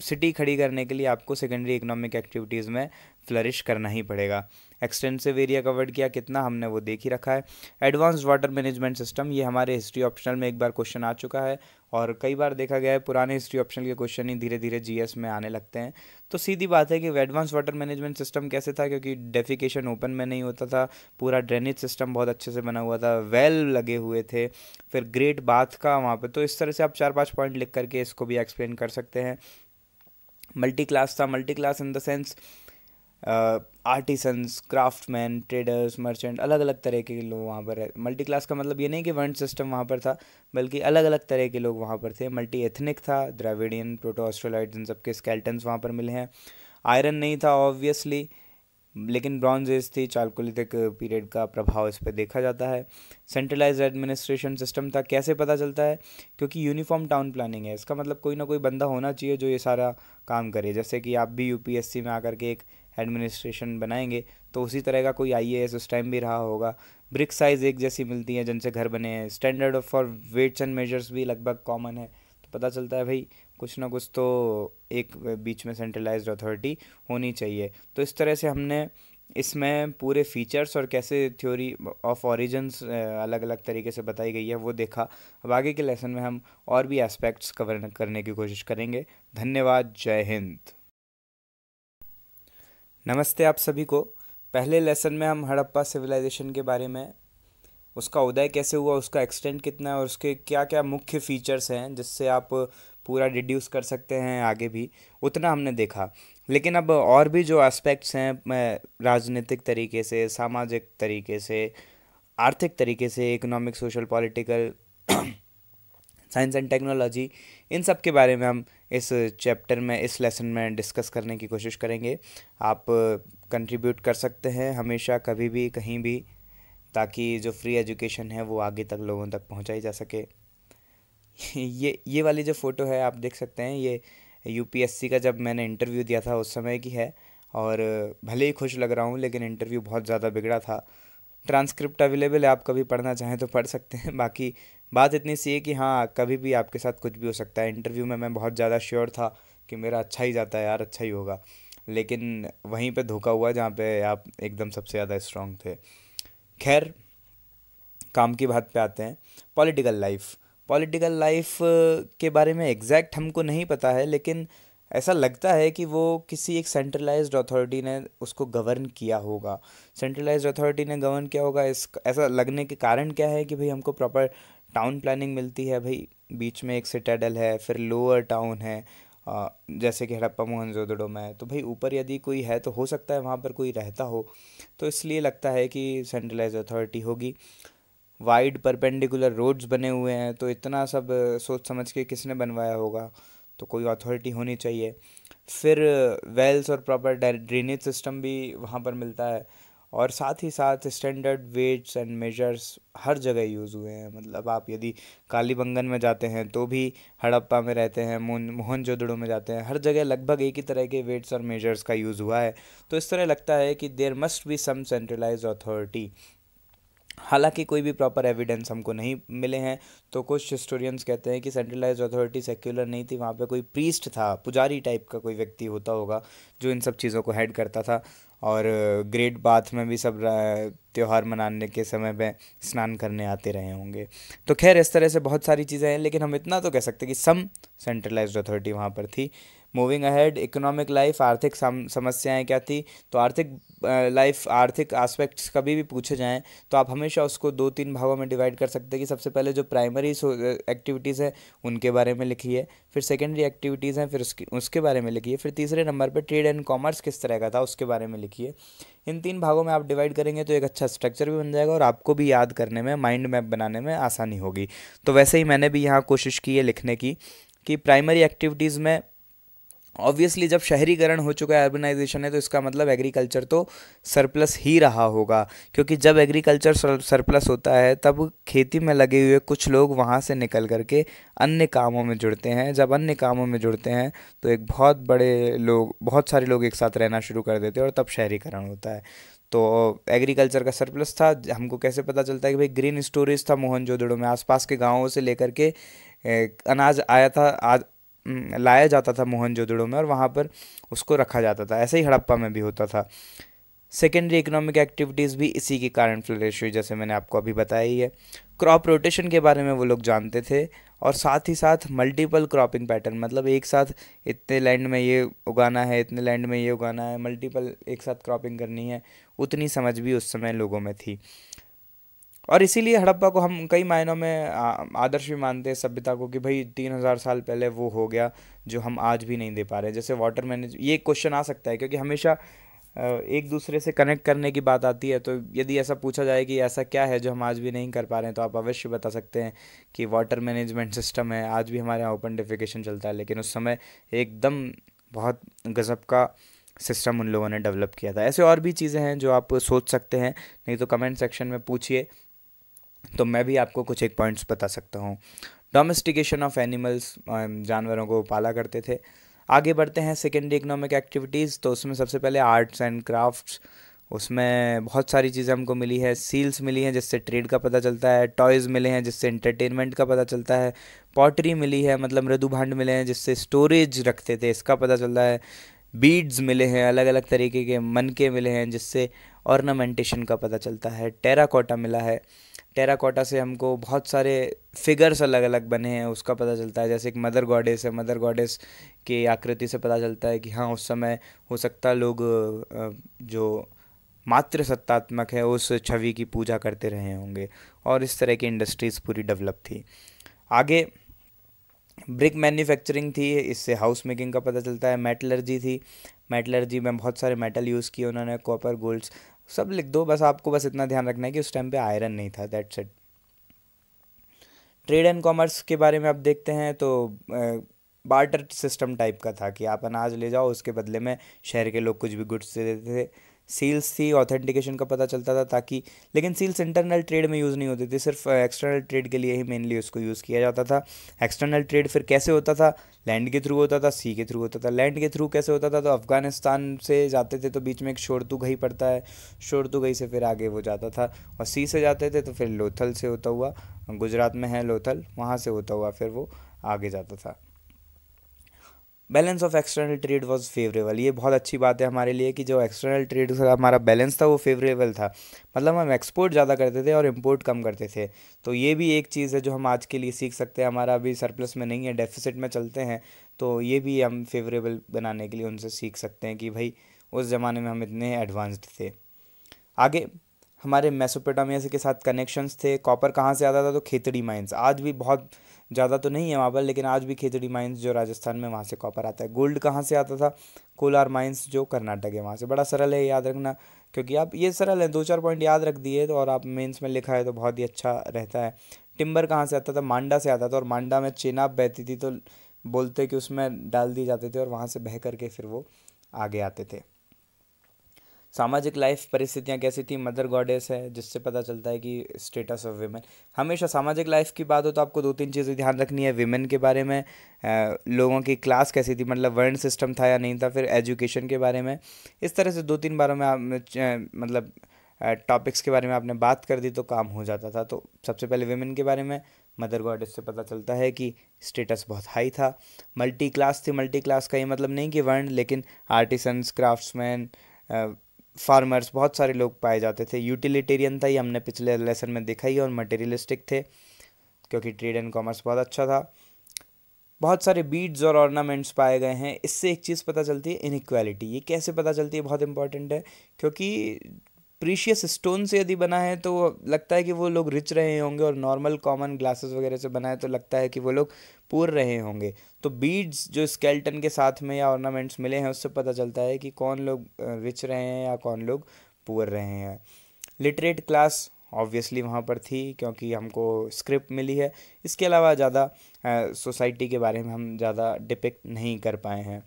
सिटी खड़ी करने के लिए आपको सेकेंडरी इकोनॉमिक एक्टिविटीज़ में फ्लरिश करना ही पड़ेगा एक्सटेंसिव एरिया कवर्ड किया कितना हमने वो देख ही रखा है एडवांस्ड वाटर मैनेजमेंट सिस्टम ये हमारे हिस्ट्री ऑप्शनल में एक बार क्वेश्चन आ चुका है और कई बार देखा गया है पुराने हिस्ट्री ऑप्शनल के क्वेश्चन ही धीरे धीरे जीएस में आने लगते हैं तो सीधी बात है कि एडवांस वाटर मैनेजमेंट सिस्टम कैसे था क्योंकि डेफिकेशन ओपन में नहीं होता था पूरा ड्रेनेज सिस्टम बहुत अच्छे से बना हुआ था वेल लगे हुए थे फिर ग्रेट बाथ का वहाँ पर तो इस तरह से आप चार पाँच पॉइंट लिख करके इसको भी एक्सप्लेन कर सकते हैं मल्टी क्लास था multi class in the sense artisans craftsman traders merchant अलग अलग तरह के लोग वहाँ पर है मल्टी क्लास का मतलब ये नहीं कि वर्ण सिस्टम वहाँ पर था बल्कि अलग अलग तरह के लोग वहाँ पर थे मल्टी एथनिक था द्राविडियन प्रोटो ऑस्ट्रोलाइड इन सबके स्केल्टन्स वहाँ पर मिले हैं आयरन नहीं था ऑब्वियसली लेकिन ब्रॉन्ज एज थी चालकोलिथिक पीरियड का प्रभाव इस पर देखा जाता है सेंट्रलाइज एडमिनिस्ट्रेशन सिस्टम था कैसे पता चलता है क्योंकि यूनिफॉर्म टाउन प्लानिंग है इसका मतलब कोई ना कोई बंदा होना चाहिए जो ये सारा काम करे जैसे कि आप भी यूपीएससी में आकर के एक एडमिनिस्ट्रेशन बनाएंगे तो उसी तरह का कोई आई ए उस टाइम भी रहा होगा ब्रिक साइज़ एक जैसी मिलती है जिनसे घर बने हैं standard for weights and measures भी लगभग कॉमन है तो पता चलता है भाई कुछ ना कुछ तो एक बीच में सेंट्रलाइज अथॉरिटी होनी चाहिए तो इस तरह से हमने इसमें पूरे फीचर्स और कैसे थ्योरी ऑफ ओरिजिन्स अलग अलग तरीके से बताई गई है वो देखा अब आगे के लेसन में हम और भी एस्पेक्ट्स कवर करने की कोशिश करेंगे धन्यवाद जय हिंद नमस्ते आप सभी को पहले लेसन में हम हड़प्पा सिविलाइजेशन के बारे में उसका उदय कैसे हुआ उसका एक्सटेंट कितना है और उसके क्या क्या मुख्य फीचर्स हैं जिससे आप पूरा डिड्यूस कर सकते हैं आगे भी उतना हमने देखा लेकिन अब और भी जो एस्पेक्ट्स हैं राजनीतिक तरीके से सामाजिक तरीके से आर्थिक तरीके से economic social political science and technology इन सब के बारे में हम इस चैप्टर में इस लेसन में डिस्कस करने की कोशिश करेंगे आप कंट्रीब्यूट कर सकते हैं हमेशा कभी भी कहीं भी ताकि जो फ्री एजुकेशन है वो आगे तक लोगों तक पहुंचाई जा सके ये ये वाली जो फ़ोटो है आप देख सकते हैं ये यूपीएससी का जब मैंने इंटरव्यू दिया था उस समय की है और भले ही खुश लग रहा हूँ लेकिन इंटरव्यू बहुत ज़्यादा बिगड़ा था ट्रांसक्रिप्ट अवेलेबल है आप कभी पढ़ना चाहें तो पढ़ सकते हैं बाकी बात इतनी सी है कि हाँ कभी भी आपके साथ कुछ भी हो सकता है इंटरव्यू में मैं बहुत ज़्यादा श्योर था कि मेरा अच्छा ही जाता है यार अच्छा ही होगा लेकिन वहीं पे धोखा हुआ जहाँ पे आप एकदम सबसे ज़्यादा स्ट्रांग थे खैर काम की बात पे आते हैं पॉलिटिकल लाइफ पॉलिटिकल लाइफ के बारे में एग्जैक्ट हमको नहीं पता है लेकिन ऐसा लगता है कि वो किसी एक सेंट्रलाइज अथॉरिटी ने उसको गवर्न किया होगा सेंट्रलाइज्ड अथॉरिटी ने गवर्न किया होगा इस ऐसा लगने के कारण क्या है कि भाई हमको प्रॉपर टाउन प्लानिंग मिलती है भाई बीच में एक सिटाडल है फिर लोअर टाउन है जैसे कि हड़प्पा मोहन जोदड़ो में तो भाई ऊपर यदि कोई है तो हो सकता है वहाँ पर कोई रहता हो तो इसलिए लगता है कि सेंट्रलाइज अथॉरिटी होगी वाइड परपेंडिकुलर रोड्स बने हुए हैं तो इतना सब सोच समझ के किसने बनवाया होगा तो कोई अथॉरिटी होनी चाहिए फिर वेल्स और प्रॉपर ड्रेनेज सिस्टम भी वहाँ पर मिलता है और साथ ही साथ स्टैंडर्ड वेट्स एंड मेजर्स हर जगह यूज़ हुए हैं मतलब आप यदि कालीबंगन में जाते हैं तो भी हड़प्पा में रहते हैं मोहन मोहनजोदड़ो में जाते हैं हर जगह लगभग एक ही तरह के वेट्स और मेजर्स का यूज़ हुआ है तो इस तरह लगता है कि there must be some centralise authority हालांकि कोई भी प्रॉपर एविडेंस हमको नहीं मिले हैं तो कुछ हिस्टोरियंस कहते हैं कि सेंट्रलाइज अथॉरिटी सेक्युलर नहीं थी वहाँ पे कोई प्रीस्ट था पुजारी टाइप का कोई व्यक्ति होता होगा जो इन सब चीज़ों को हेड करता था और ग्रेट बाथ में भी सब त्यौहार मनाने के समय में स्नान करने आते रहे होंगे तो खैर इस तरह से बहुत सारी चीज़ें हैं लेकिन हम इतना तो कह सकते हैं कि सम सेंट्रलाइज्ड अथॉरिटी वहाँ पर थी मूविंग अहेड इकोनॉमिक लाइफ आर्थिक समस्याएं क्या थी तो आर्थिक लाइफ आर्थिक एस्पेक्ट्स कभी भी पूछे जाएं तो आप हमेशा उसको दो तीन भागों में डिवाइड कर सकते हैं कि सबसे पहले जो प्राइमरी एक्टिविटीज़ हैं उनके बारे में लिखिए फिर सेकेंडरी एक्टिविटीज़ हैं फिर उसकी उसके बारे में लिखिए फिर तीसरे नंबर पर ट्रेड एंड कॉमर्स किस तरह का था उसके बारे में लिखिए इन तीन भागों में आप डिवाइड करेंगे तो एक अच्छा स्ट्रक्चर भी बन जाएगा और आपको भी याद करने में माइंड मैप बनाने में आसानी होगी तो वैसे ही मैंने भी यहाँ कोशिश की है लिखने की कि प्राइमरी एक्टिविटीज़ में ऑब्वियसली जब शहरीकरण हो चुका है अर्बनाइजेशन है तो इसका मतलब एग्रीकल्चर तो सरप्लस ही रहा होगा क्योंकि जब एग्रीकल्चर सरप्लस होता है तब खेती में लगे हुए कुछ लोग वहाँ से निकल करके अन्य कामों में जुड़ते हैं जब अन्य कामों में जुड़ते हैं तो एक बहुत बड़े लोग बहुत सारे लोग एक साथ रहना शुरू कर देते हैं और तब शहरीकरण होता है तो एग्रीकल्चर का सरप्लस था हमको कैसे पता चलता है कि भाई ग्रीन स्टोरेज था मोहनजोदड़ो में आसपास के गांवों से लेकर के अनाज आया था आज हम्म, लाया जाता था मोहनजोदड़ो में और वहाँ पर उसको रखा जाता था ऐसे ही हड़प्पा में भी होता था सेकेंडरी इकोनॉमिक एक्टिविटीज़ भी इसी के कारण फ्लरिश हुई जैसे मैंने आपको अभी बताया ही है क्रॉप रोटेशन के बारे में वो लोग जानते थे और साथ ही साथ मल्टीपल क्रॉपिंग पैटर्न मतलब एक साथ इतने लैंड में ये उगाना है इतने लैंड में ये उगाना है मल्टीपल एक साथ क्रॉपिंग करनी है उतनी समझ भी उस समय लोगों में थी और इसीलिए हड़प्पा को हम कई मायनों में आदर्श भी मानते हैं सभ्यता को कि भाई तीन हज़ार साल पहले वो हो गया जो हम आज भी नहीं दे पा रहे जैसे वाटर मैनेज ये क्वेश्चन आ सकता है क्योंकि हमेशा एक दूसरे से कनेक्ट करने की बात आती है तो यदि ऐसा पूछा जाए कि ऐसा क्या है जो हम आज भी नहीं कर पा रहे हैं तो आप अवश्य बता सकते हैं कि वाटर मैनेजमेंट सिस्टम है आज भी हमारे यहाँ ओपन डिफिकेशन चलता है लेकिन उस समय एकदम बहुत गज़ब का सिस्टम उन लोगों ने डेवलप किया था ऐसे और भी चीज़ें हैं जो आप सोच सकते हैं नहीं तो कमेंट सेक्शन में पूछिए तो मैं भी आपको कुछ एक पॉइंट्स बता सकता हूँ डोमेस्टिकेशन ऑफ एनिमल्स जानवरों को पाला करते थे आगे बढ़ते हैं सेकेंडरी इकोनॉमिक एक्टिविटीज़ तो उसमें सबसे पहले आर्ट्स एंड क्राफ्ट्स उसमें बहुत सारी चीज़ें हमको मिली है सील्स मिली हैं जिससे ट्रेड का पता चलता है टॉयज़ मिले हैं जिससे इंटरटेनमेंट का पता चलता है पॉटरी मिली है मतलब मृदु भांड मिले हैं जिससे स्टोरेज रखते थे इसका पता चलता है बीड्स मिले हैं अलग अलग तरीके के मनके मिले हैं जिससे ऑर्नामेंटेशन का पता चलता है टेराकोटा मिला है टेराकोटा से हमको बहुत सारे फिगर्स अलग अलग बने हैं उसका पता चलता है जैसे एक मदर गॉडेस है मदर गॉडेस की आकृति से पता चलता है कि हाँ उस समय हो सकता लोग जो मात्र सत्तात्मक है उस छवि की पूजा करते रहे होंगे और इस तरह की इंडस्ट्रीज़ पूरी डेवलप थी आगे ब्रिक मैन्युफैक्चरिंग थी इससे हाउस मेकिंग का पता चलता है मेटलर्जी थी मेटलर्जी में बहुत सारे मेटल यूज़ किए उन्होंने कॉपर गोल्ड्स सब लिख दो बस आपको बस इतना ध्यान रखना है कि उस टाइम पे आयरन नहीं था that's it trade and commerce के बारे में आप देखते हैं तो बार्टर सिस्टम टाइप का था कि आप अनाज ले जाओ उसके बदले में शहर के लोग कुछ भी गुड्स दे देते थे सील्स थी ऑथेंटिकेशन का पता चलता था ताकि लेकिन सील्स इंटरनल ट्रेड में यूज़ नहीं होती थी सिर्फ एक्सटर्नल ट्रेड के लिए ही मेनली उसको यूज़ किया जाता था एक्सटर्नल ट्रेड फिर कैसे होता था लैंड के थ्रू होता था सी के थ्रू होता था लैंड के थ्रू कैसे होता था तो अफ़गानिस्तान से जाते थे तो बीच में एक शोरतू गई पड़ता है शोरतू गई से फिर आगे वो जाता था और सी से जाते थे तो फिर लोथल से होता हुआ गुजरात में है लोथल वहाँ से होता हुआ फिर वो आगे जाता था balance of external trade was favourable ये बहुत अच्छी बात है हमारे लिए कि जो एक्सटर्नल ट्रेड का हमारा बैलेंस था वो फेवरेबल था मतलब हम एक्सपोर्ट ज़्यादा करते थे और इम्पोर्ट कम करते थे तो ये भी एक चीज़ है जो हम आज के लिए सीख सकते हैं हमारा अभी सरप्लस में नहीं है डेफिसिट में चलते हैं तो ये भी हम फेवरेबल बनाने के लिए उनसे सीख सकते हैं कि भाई उस ज़माने में हम इतने एडवांस्ड थे आगे हमारे मेसोपोटामिया के साथ कनेक्शंस थे कॉपर कहाँ से आता था तो खेतड़ी माइंस आज भी बहुत ज़्यादा तो नहीं है वहाँ पर लेकिन आज भी खेतड़ी माइंस जो राजस्थान में वहाँ से कॉपर आता है गोल्ड कहाँ से आता था कोलार माइंस जो कर्नाटक है वहाँ से बड़ा सरल है याद रखना क्योंकि आप ये सरल है दो चार पॉइंट याद रख दिए तो और आप मेंस में लिखा है तो बहुत ही अच्छा रहता है टिम्बर कहाँ से आता था मांडा से आता था और मांडा में चेनाब बहती थी तो बोलते कि उसमें डाल दिए जाते थे और वहाँ से बह करके फिर वो आगे आते थे सामाजिक लाइफ परिस्थितियाँ कैसी थी मदर गॉडेस है जिससे पता चलता है कि स्टेटस ऑफ वेमेन हमेशा सामाजिक लाइफ की बात हो तो आपको दो तीन चीज़ें ध्यान रखनी है वेमेन के बारे में लोगों की क्लास कैसी थी मतलब वर्ण सिस्टम था या नहीं था फिर एजुकेशन के बारे में इस तरह से दो तीन बारों में आप मतलब टॉपिक्स के बारे में आपने बात कर दी तो काम हो जाता था तो सबसे पहले वीमेन के बारे में मदर गॉडेस से पता चलता है कि स्टेटस बहुत हाई था मल्टी क्लास थी मल्टी क्लास का ये मतलब नहीं कि वर्ण लेकिन आर्टिसंस क्राफ्ट्समैन फार्मर्स बहुत सारे लोग पाए जाते थे यूटिलिटेरियन था ये हमने पिछले लेसन में देखा ही और मटेरियलिस्टिक थे क्योंकि ट्रेड एंड कॉमर्स बहुत अच्छा था बहुत सारे बीड्स और ऑर्नामेंट्स पाए गए हैं इससे एक चीज़ पता चलती है इनक्वालिटी ये कैसे पता चलती है बहुत इंपॉर्टेंट है क्योंकि प्रीशियस स्टोन से यदि बना है तो लगता है कि वो लोग रिच रहे होंगे और नॉर्मल कॉमन ग्लासेस वगैरह से बना है तो लगता है कि वो लोग पूर रहे होंगे तो बीड्स जो स्केल्टन के साथ में या ऑर्नामेंट्स मिले हैं उससे पता चलता है कि कौन लोग रिच रहे हैं या कौन लोग पुअर रहे हैं लिटरेट क्लास ऑब्वियसली वहाँ पर थी क्योंकि हमको स्क्रिप्ट मिली है इसके अलावा ज़्यादा सोसाइटी के बारे में हम ज़्यादा डिपिक्ट नहीं कर पाए हैं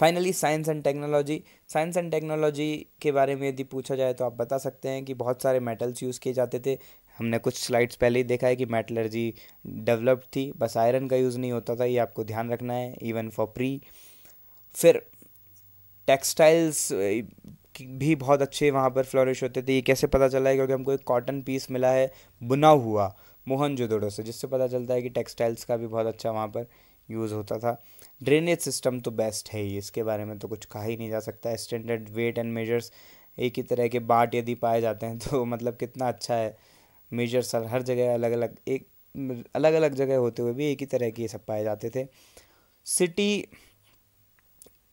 finally science and technology science and technology के बारे में यदि पूछा जाए तो आप बता सकते हैं कि बहुत सारे मेटल्स यूज़ किए जाते थे हमने कुछ स्लाइड्स पहले ही देखा है कि मेटलर्जी डेवलप्ड थी बस आयरन का यूज़ नहीं होता था ये आपको ध्यान रखना है इवन फॉर प्री फिर टेक्सटाइल्स भी बहुत अच्छे वहाँ पर फ्लोरिश होते थे ये कैसे पता चला है क्योंकि हमको एक कॉटन पीस मिला है बुना हुआ मोहन जोदड़ो से जिससे पता चलता है कि टेक्सटाइल्स का भी बहुत अच्छा वहाँ पर यूज़ होता था ड्रेनेज सिस्टम तो बेस्ट है ही इसके बारे में तो कुछ कहा ही नहीं जा सकता स्टैंडर्ड वेट एंड मेजर्स एक ही तरह के बाट यदि पाए जाते हैं तो मतलब कितना अच्छा है मेजर्स हर जगह अलग अलग एक अलग अलग जगह होते हुए भी एक ही तरह के ये सब पाए जाते थे सिटी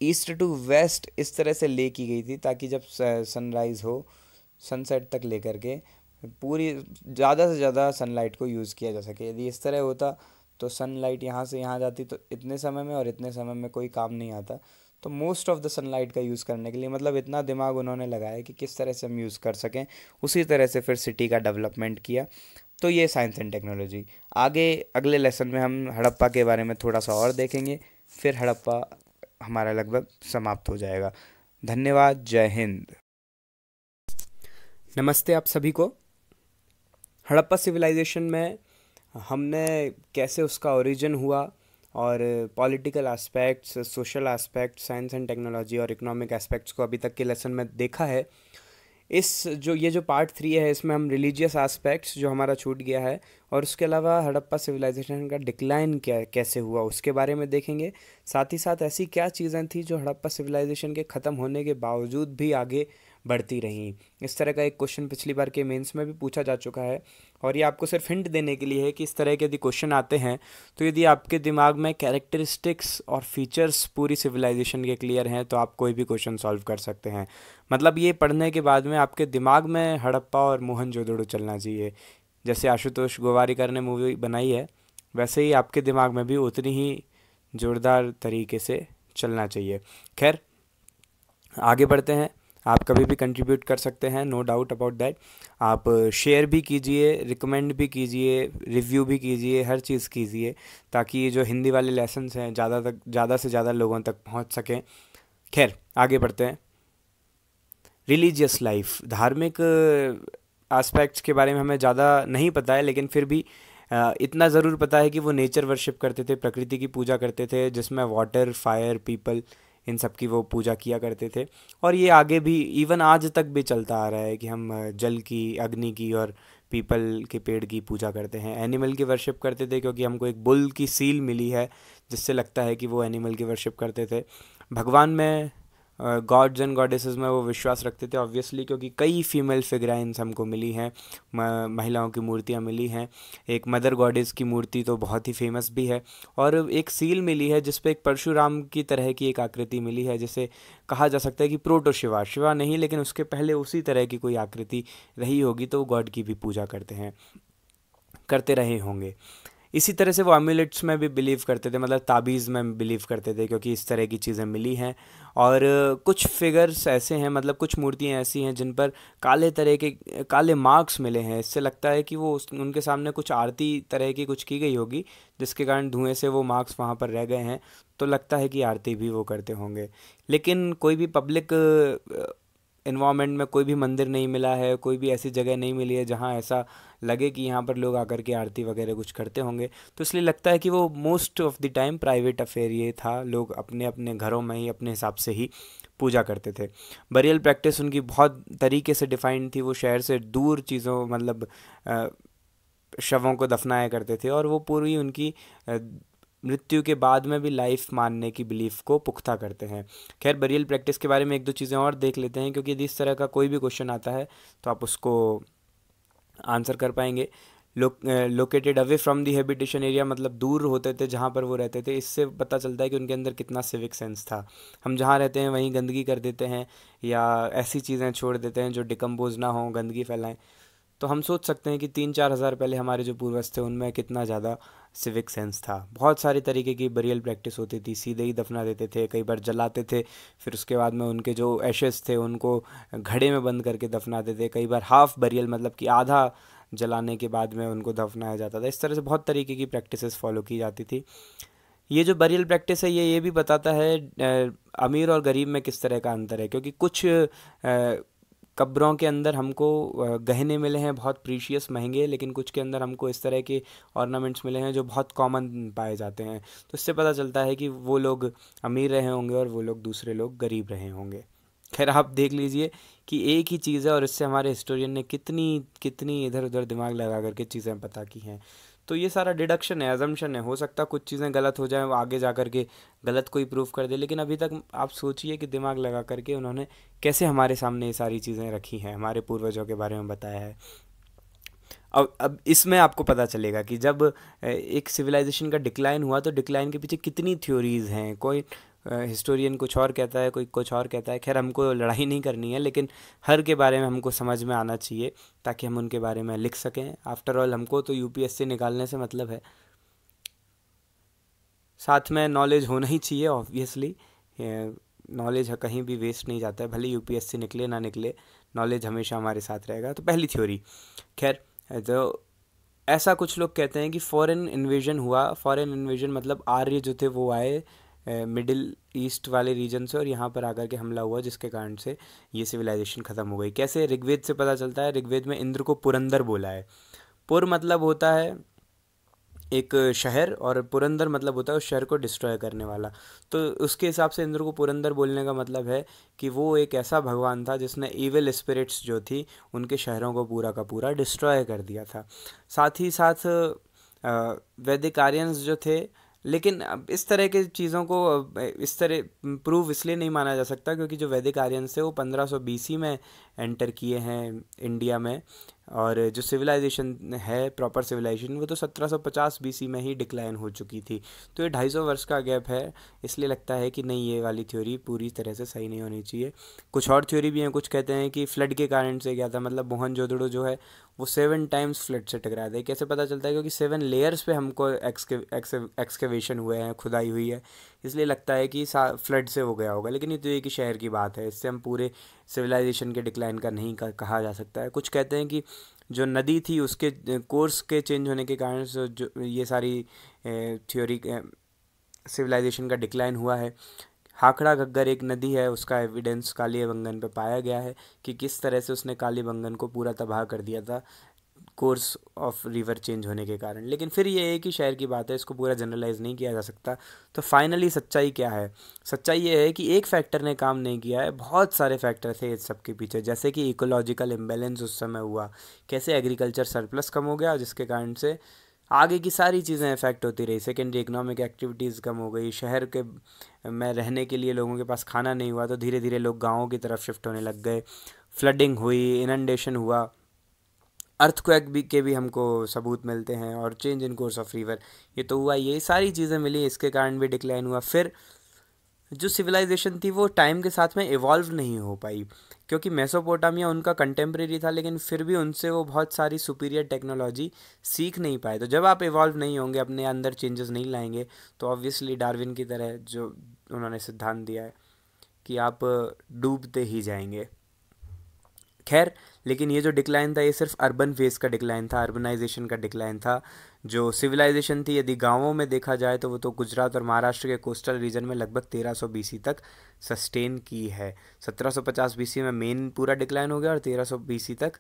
ईस्ट टू वेस्ट इस तरह से ले की गई थी ताकि जब सनराइज़ हो सनसेट तक लेकर के पूरी ज़्यादा से ज़्यादा सनलाइट को यूज़ किया जा सके यदि इस तरह होता तो सनलाइट यहाँ से यहाँ जाती तो इतने समय में और इतने समय में कोई काम नहीं आता तो मोस्ट ऑफ़ द सनलाइट का यूज़ करने के लिए मतलब इतना दिमाग उन्होंने लगाया कि किस तरह से हम यूज़ कर सकें उसी तरह से फिर सिटी का डेवलपमेंट किया तो ये साइंस एंड टेक्नोलॉजी आगे अगले लेसन में हम हड़प्पा के बारे में थोड़ा सा और देखेंगे फिर हड़प्पा हमारा लगभग समाप्त हो जाएगा धन्यवाद जय हिंद नमस्ते आप सभी को हड़प्पा सिविलाइजेशन में हमने कैसे उसका ओरिजिन हुआ और political aspects social aspect science and technology और इकोनॉमिक एस्पेक्ट्स को अभी तक के लेसन में देखा है इस जो ये जो पार्ट थ्री है इसमें हम रिलीजियस एस्पेक्ट्स जो हमारा छूट गया है और उसके अलावा हड़प्पा सिविलाइजेशन का डिक्लाइन क्या कैसे हुआ उसके बारे में देखेंगे साथ ही साथ ऐसी क्या चीज़ें थी जो हड़प्पा सिविलाइजेशन के ख़त्म होने के बावजूद भी आगे बढ़ती रहीं इस तरह का एक क्वेश्चन पिछली बार के मेंस में भी पूछा जा चुका है और ये आपको सिर्फ हिंट देने के लिए है कि इस तरह के यदि क्वेश्चन आते हैं तो यदि आपके दिमाग में कैरेक्टरिस्टिक्स और फीचर्स पूरी सिविलाइजेशन के क्लियर हैं तो आप कोई भी क्वेश्चन सॉल्व कर सकते हैं मतलब ये पढ़ने के बाद में आपके दिमाग में हड़प्पा और मोहनजोदड़ो चलना चाहिए जैसे आशुतोष गोवारीकर ने मूवी बनाई है वैसे ही आपके दिमाग में भी उतनी ही जोरदार तरीके से चलना चाहिए खैर आगे बढ़ते हैं आप कभी भी कंट्रीब्यूट कर सकते हैं नो डाउट अबाउट दैट आप शेयर भी कीजिए रिकमेंड भी कीजिए रिव्यू भी कीजिए हर चीज़ कीजिए ताकि ये जो हिंदी वाले लेसन्स हैं ज़्यादा तक ज़्यादा से ज़्यादा लोगों तक पहुँच सकें खैर आगे बढ़ते हैं रिलीजियस लाइफ धार्मिक एस्पेक्ट्स के बारे में हमें ज़्यादा नहीं पता है लेकिन फिर भी इतना ज़रूर पता है कि वो नेचर वर्शिप करते थे प्रकृति की पूजा करते थे जिसमें वाटर फायर पीपल इन सब की वो पूजा किया करते थे और ये आगे भी इवन आज तक भी चलता आ रहा है कि हम जल की अग्नि की और पीपल के पेड़ की पूजा करते हैं एनिमल की वर्शिप करते थे क्योंकि हमको एक बुल की सील मिली है जिससे लगता है कि वो एनिमल की वर्शिप करते थे भगवान में गॉड्स एंड गॉडेसेस में वो विश्वास रखते थे ऑब्वियसली क्योंकि कई फीमेल फिग्राइंस हमको मिली हैं महिलाओं की मूर्तियाँ मिली हैं एक मदर गॉडेस की मूर्ति तो बहुत ही फेमस भी है और एक सील मिली है जिसपे एक परशुराम की तरह की एक आकृति मिली है जिसे कहा जा सकता है कि प्रोटो शिवा शिवा नहीं लेकिन उसके पहले उसी तरह की कोई आकृति रही होगी तो गॉड की भी पूजा करते हैं करते रहे होंगे इसी तरह से वो अम्यूलेट्स में भी बिलीव करते थे मतलब ताबीज़ में बिलीव करते थे क्योंकि इस तरह की चीज़ें मिली हैं और कुछ फिगर्स ऐसे हैं मतलब कुछ मूर्तियाँ ऐसी हैं जिन पर काले तरह के काले मार्क्स मिले हैं इससे लगता है कि वो उनके सामने कुछ आरती तरह की कुछ की गई होगी जिसके कारण धुएँ से वो मार्क्स वहाँ पर रह गए हैं तो लगता है कि आरती भी वो करते होंगे लेकिन कोई भी पब्लिक इन्वामेंट में कोई भी मंदिर नहीं मिला है कोई भी ऐसी जगह नहीं मिली है जहाँ ऐसा लगे कि यहाँ पर लोग आकर के आरती वगैरह कुछ करते होंगे तो इसलिए लगता है कि वो most of the time private affair ये था लोग अपने अपने घरों में ही अपने हिसाब से ही पूजा करते थे बरियल प्रैक्टिस उनकी बहुत तरीके से डिफाइंड थी वो शहर से दूर चीज़ों मतलब शवों को दफनाया करते थे और वो पूरी उनकी मृत्यु के बाद में भी लाइफ मानने की बिलीफ को पुख्ता करते हैं खैर बरियल प्रैक्टिस के बारे में एक दो चीज़ें और देख लेते हैं क्योंकि यदि इस तरह का कोई भी क्वेश्चन आता है तो आप उसको आंसर कर पाएंगे located away from the habitation area मतलब दूर होते थे जहाँ पर वो रहते थे इससे पता चलता है कि उनके अंदर कितना सिविक सेंस था हम जहाँ रहते हैं वहीं गंदगी कर देते हैं या ऐसी चीज़ें छोड़ देते हैं जो डिकम्पोज ना हों गंदगी फैलाएं तो हम सोच सकते हैं कि तीन चार हज़ार पहले हमारे जो पूर्वज थे उनमें कितना ज़्यादा सिविक सेंस था बहुत सारे तरीके की बरियल प्रैक्टिस होती थी सीधे ही दफना देते थे कई बार जलाते थे फिर उसके बाद में उनके जो एशेस थे उनको घड़े में बंद करके दफनाते थे कई बार हाफ़ बरियल मतलब कि आधा जलाने के बाद में उनको दफनाया जाता था इस तरह से बहुत तरीके की प्रैक्टिसेस फॉलो की जाती थी ये जो बरियल प्रैक्टिस है ये ये भी बताता है अमीर और गरीब में किस तरह का अंतर है क्योंकि कुछ कब्रों के अंदर हमको गहने मिले हैं बहुत प्रीशियस महंगे लेकिन कुछ के अंदर हमको इस तरह के ऑर्नामेंट्स मिले हैं जो बहुत कॉमन पाए जाते हैं तो इससे पता चलता है कि वो लोग अमीर रहे होंगे और वो लोग दूसरे लोग गरीब रहे होंगे खैर आप देख लीजिए कि एक ही चीज़ है और इससे हमारे हिस्टोरियन ने कितनी कितनी इधर उधर दिमाग लगा करके चीज़ें पता की हैं तो ये सारा डिडक्शन है एजम्पन है हो सकता कुछ चीज़ें गलत हो जाएँ आगे जा कर के गलत कोई प्रूफ कर दे लेकिन अभी तक आप सोचिए कि दिमाग लगा करके उन्होंने कैसे हमारे सामने ये सारी चीज़ें रखी हैं हमारे पूर्वजों के बारे में बताया है अब अब इसमें आपको पता चलेगा कि जब एक सिविलाइजेशन का डिक्लाइन हुआ तो डिक्लाइन के पीछे कितनी थ्योरीज़ हैं कोई हिस्टोरियन कुछ और कहता है कोई कुछ और कहता है खैर हमको लड़ाई नहीं करनी है लेकिन हर के बारे में हमको समझ में आना चाहिए ताकि हम उनके बारे में लिख सकें आफ्टर ऑल हमको तो यूपीएससी निकालने से मतलब है साथ में नॉलेज होना ही चाहिए ऑब्वियसली नॉलेज कहीं भी वेस्ट नहीं जाता है भले यूपीएससी निकले ना निकले नॉलेज हमेशा हमारे साथ रहेगा तो पहली थ्योरी खैर तो ऐसा कुछ लोग कहते हैं कि फॉरेन इन्वेजन हुआ फॉरेन इन्वेजन मतलब आर्य जो थे वो आए मिडिल ईस्ट वाले रीजन से और यहाँ पर आकर के हमला हुआ जिसके कारण से ये सिविलाइजेशन ख़त्म हो गई कैसे ऋग्वेद से पता चलता है ऋग्वेद में इंद्र को पुरंदर बोला है पुर मतलब होता है एक शहर और पुरंदर मतलब होता है उस शहर को डिस्ट्रॉय करने वाला तो उसके हिसाब से इंद्र को पुरंदर बोलने का मतलब है कि वो एक ऐसा भगवान था जिसने ईविल स्पिरिट्स जो थी उनके शहरों को पूरा का पूरा डिस्ट्रॉय कर दिया था साथ ही साथ वैदिक आर्यंस जो थे लेकिन इस तरह के चीज़ों को इस तरह प्रूव इसलिए नहीं माना जा सकता क्योंकि जो वैदिक आर्यन थे वो पंद्रह सौ बीसी में एंटर किए हैं इंडिया में और जो सिविलाइजेशन है प्रॉपर सिविलाइजेशन वो तो 1750 बीसी में ही डिक्लाइन हो चुकी थी तो ये 250 वर्ष का गैप है इसलिए लगता है कि नहीं ये वाली थ्योरी पूरी तरह से सही नहीं होनी चाहिए कुछ और थ्योरी भी हैं कुछ कहते हैं कि फ्लड के कारण से क्या था मतलब मोहन जोदड़ो जो है वो सेवन टाइम्स फ्लड से टकरा था कैसे पता चलता है क्योंकि सेवन लेयर्स पर हमको एक्सकेवेशन हुए हैं खुदाई हुई है इसलिए लगता है कि फ्लड से हो गया होगा लेकिन ये तो एक ही शहर की बात है इससे हम पूरे सिविलाइजेशन के डिक्लाइन का नहीं कहा जा सकता है कुछ कहते हैं कि जो नदी थी उसके कोर्स के चेंज होने के कारण जो ये सारी थ्योरी सिविलाइजेशन का डिक्लाइन हुआ है हाखड़ा घग्गर एक नदी है उसका एविडेंस बंगन पर पाया गया है कि किस तरह से उसने कालीबंगन को पूरा तबाह कर दिया था कोर्स ऑफ रिवर चेंज होने के कारण लेकिन फिर ये एक ही शहर की बात है इसको पूरा जनरलाइज नहीं किया जा सकता तो फाइनली सच्चाई क्या है सच्चाई ये है कि एक फैक्टर ने काम नहीं किया है बहुत सारे फैक्टर थे इस सब के पीछे जैसे कि इकोलॉजिकल इम्बेलेंस उस समय हुआ कैसे एग्रीकल्चर सरप्लस कम हो गया जिसके कारण से आगे की सारी चीज़ें इफेक्ट होती रही सेकेंडरी इकोनॉमिक एक्टिविटीज़ कम हो गई शहर के में रहने के लिए लोगों के पास खाना नहीं हुआ तो धीरे धीरे लोग गाँव की तरफ शिफ्ट होने लग गए फ्लडिंग हुई इनंडेशन हुआ अर्थक्वेक भी के भी हमको सबूत मिलते हैं और change in course of river ये तो हुआ ये सारी चीज़ें मिली इसके कारण भी डिक्लाइन हुआ फिर जो सिविलाइजेशन थी वो टाइम के साथ में इवॉल्व नहीं हो पाई क्योंकि मेसोपोटामिया उनका कंटेम्प्रेरी था लेकिन फिर भी उनसे वो बहुत सारी सुपीरियर टेक्नोलॉजी सीख नहीं पाए तो जब आप इवॉल्व नहीं होंगे अपने अंदर चेंजेस नहीं लाएंगे तो ऑब्वियसली डार्विन की तरह जो उन्होंने सिद्धांत दिया है कि आप डूबते ही जाएंगे खैर लेकिन ये जो डिक्लाइन था ये सिर्फ अर्बन फेस का डिक्लाइन था अर्बनाइजेशन का डिक्लाइन था जो सिविलाइजेशन थी यदि गांवों में देखा जाए तो वो तो गुजरात और महाराष्ट्र के कोस्टल रीजन में लगभग 1300 बीसी तक सस्टेन की है 1750 बीसी में मेन पूरा डिक्लाइन हो गया और 1300 बीसी तक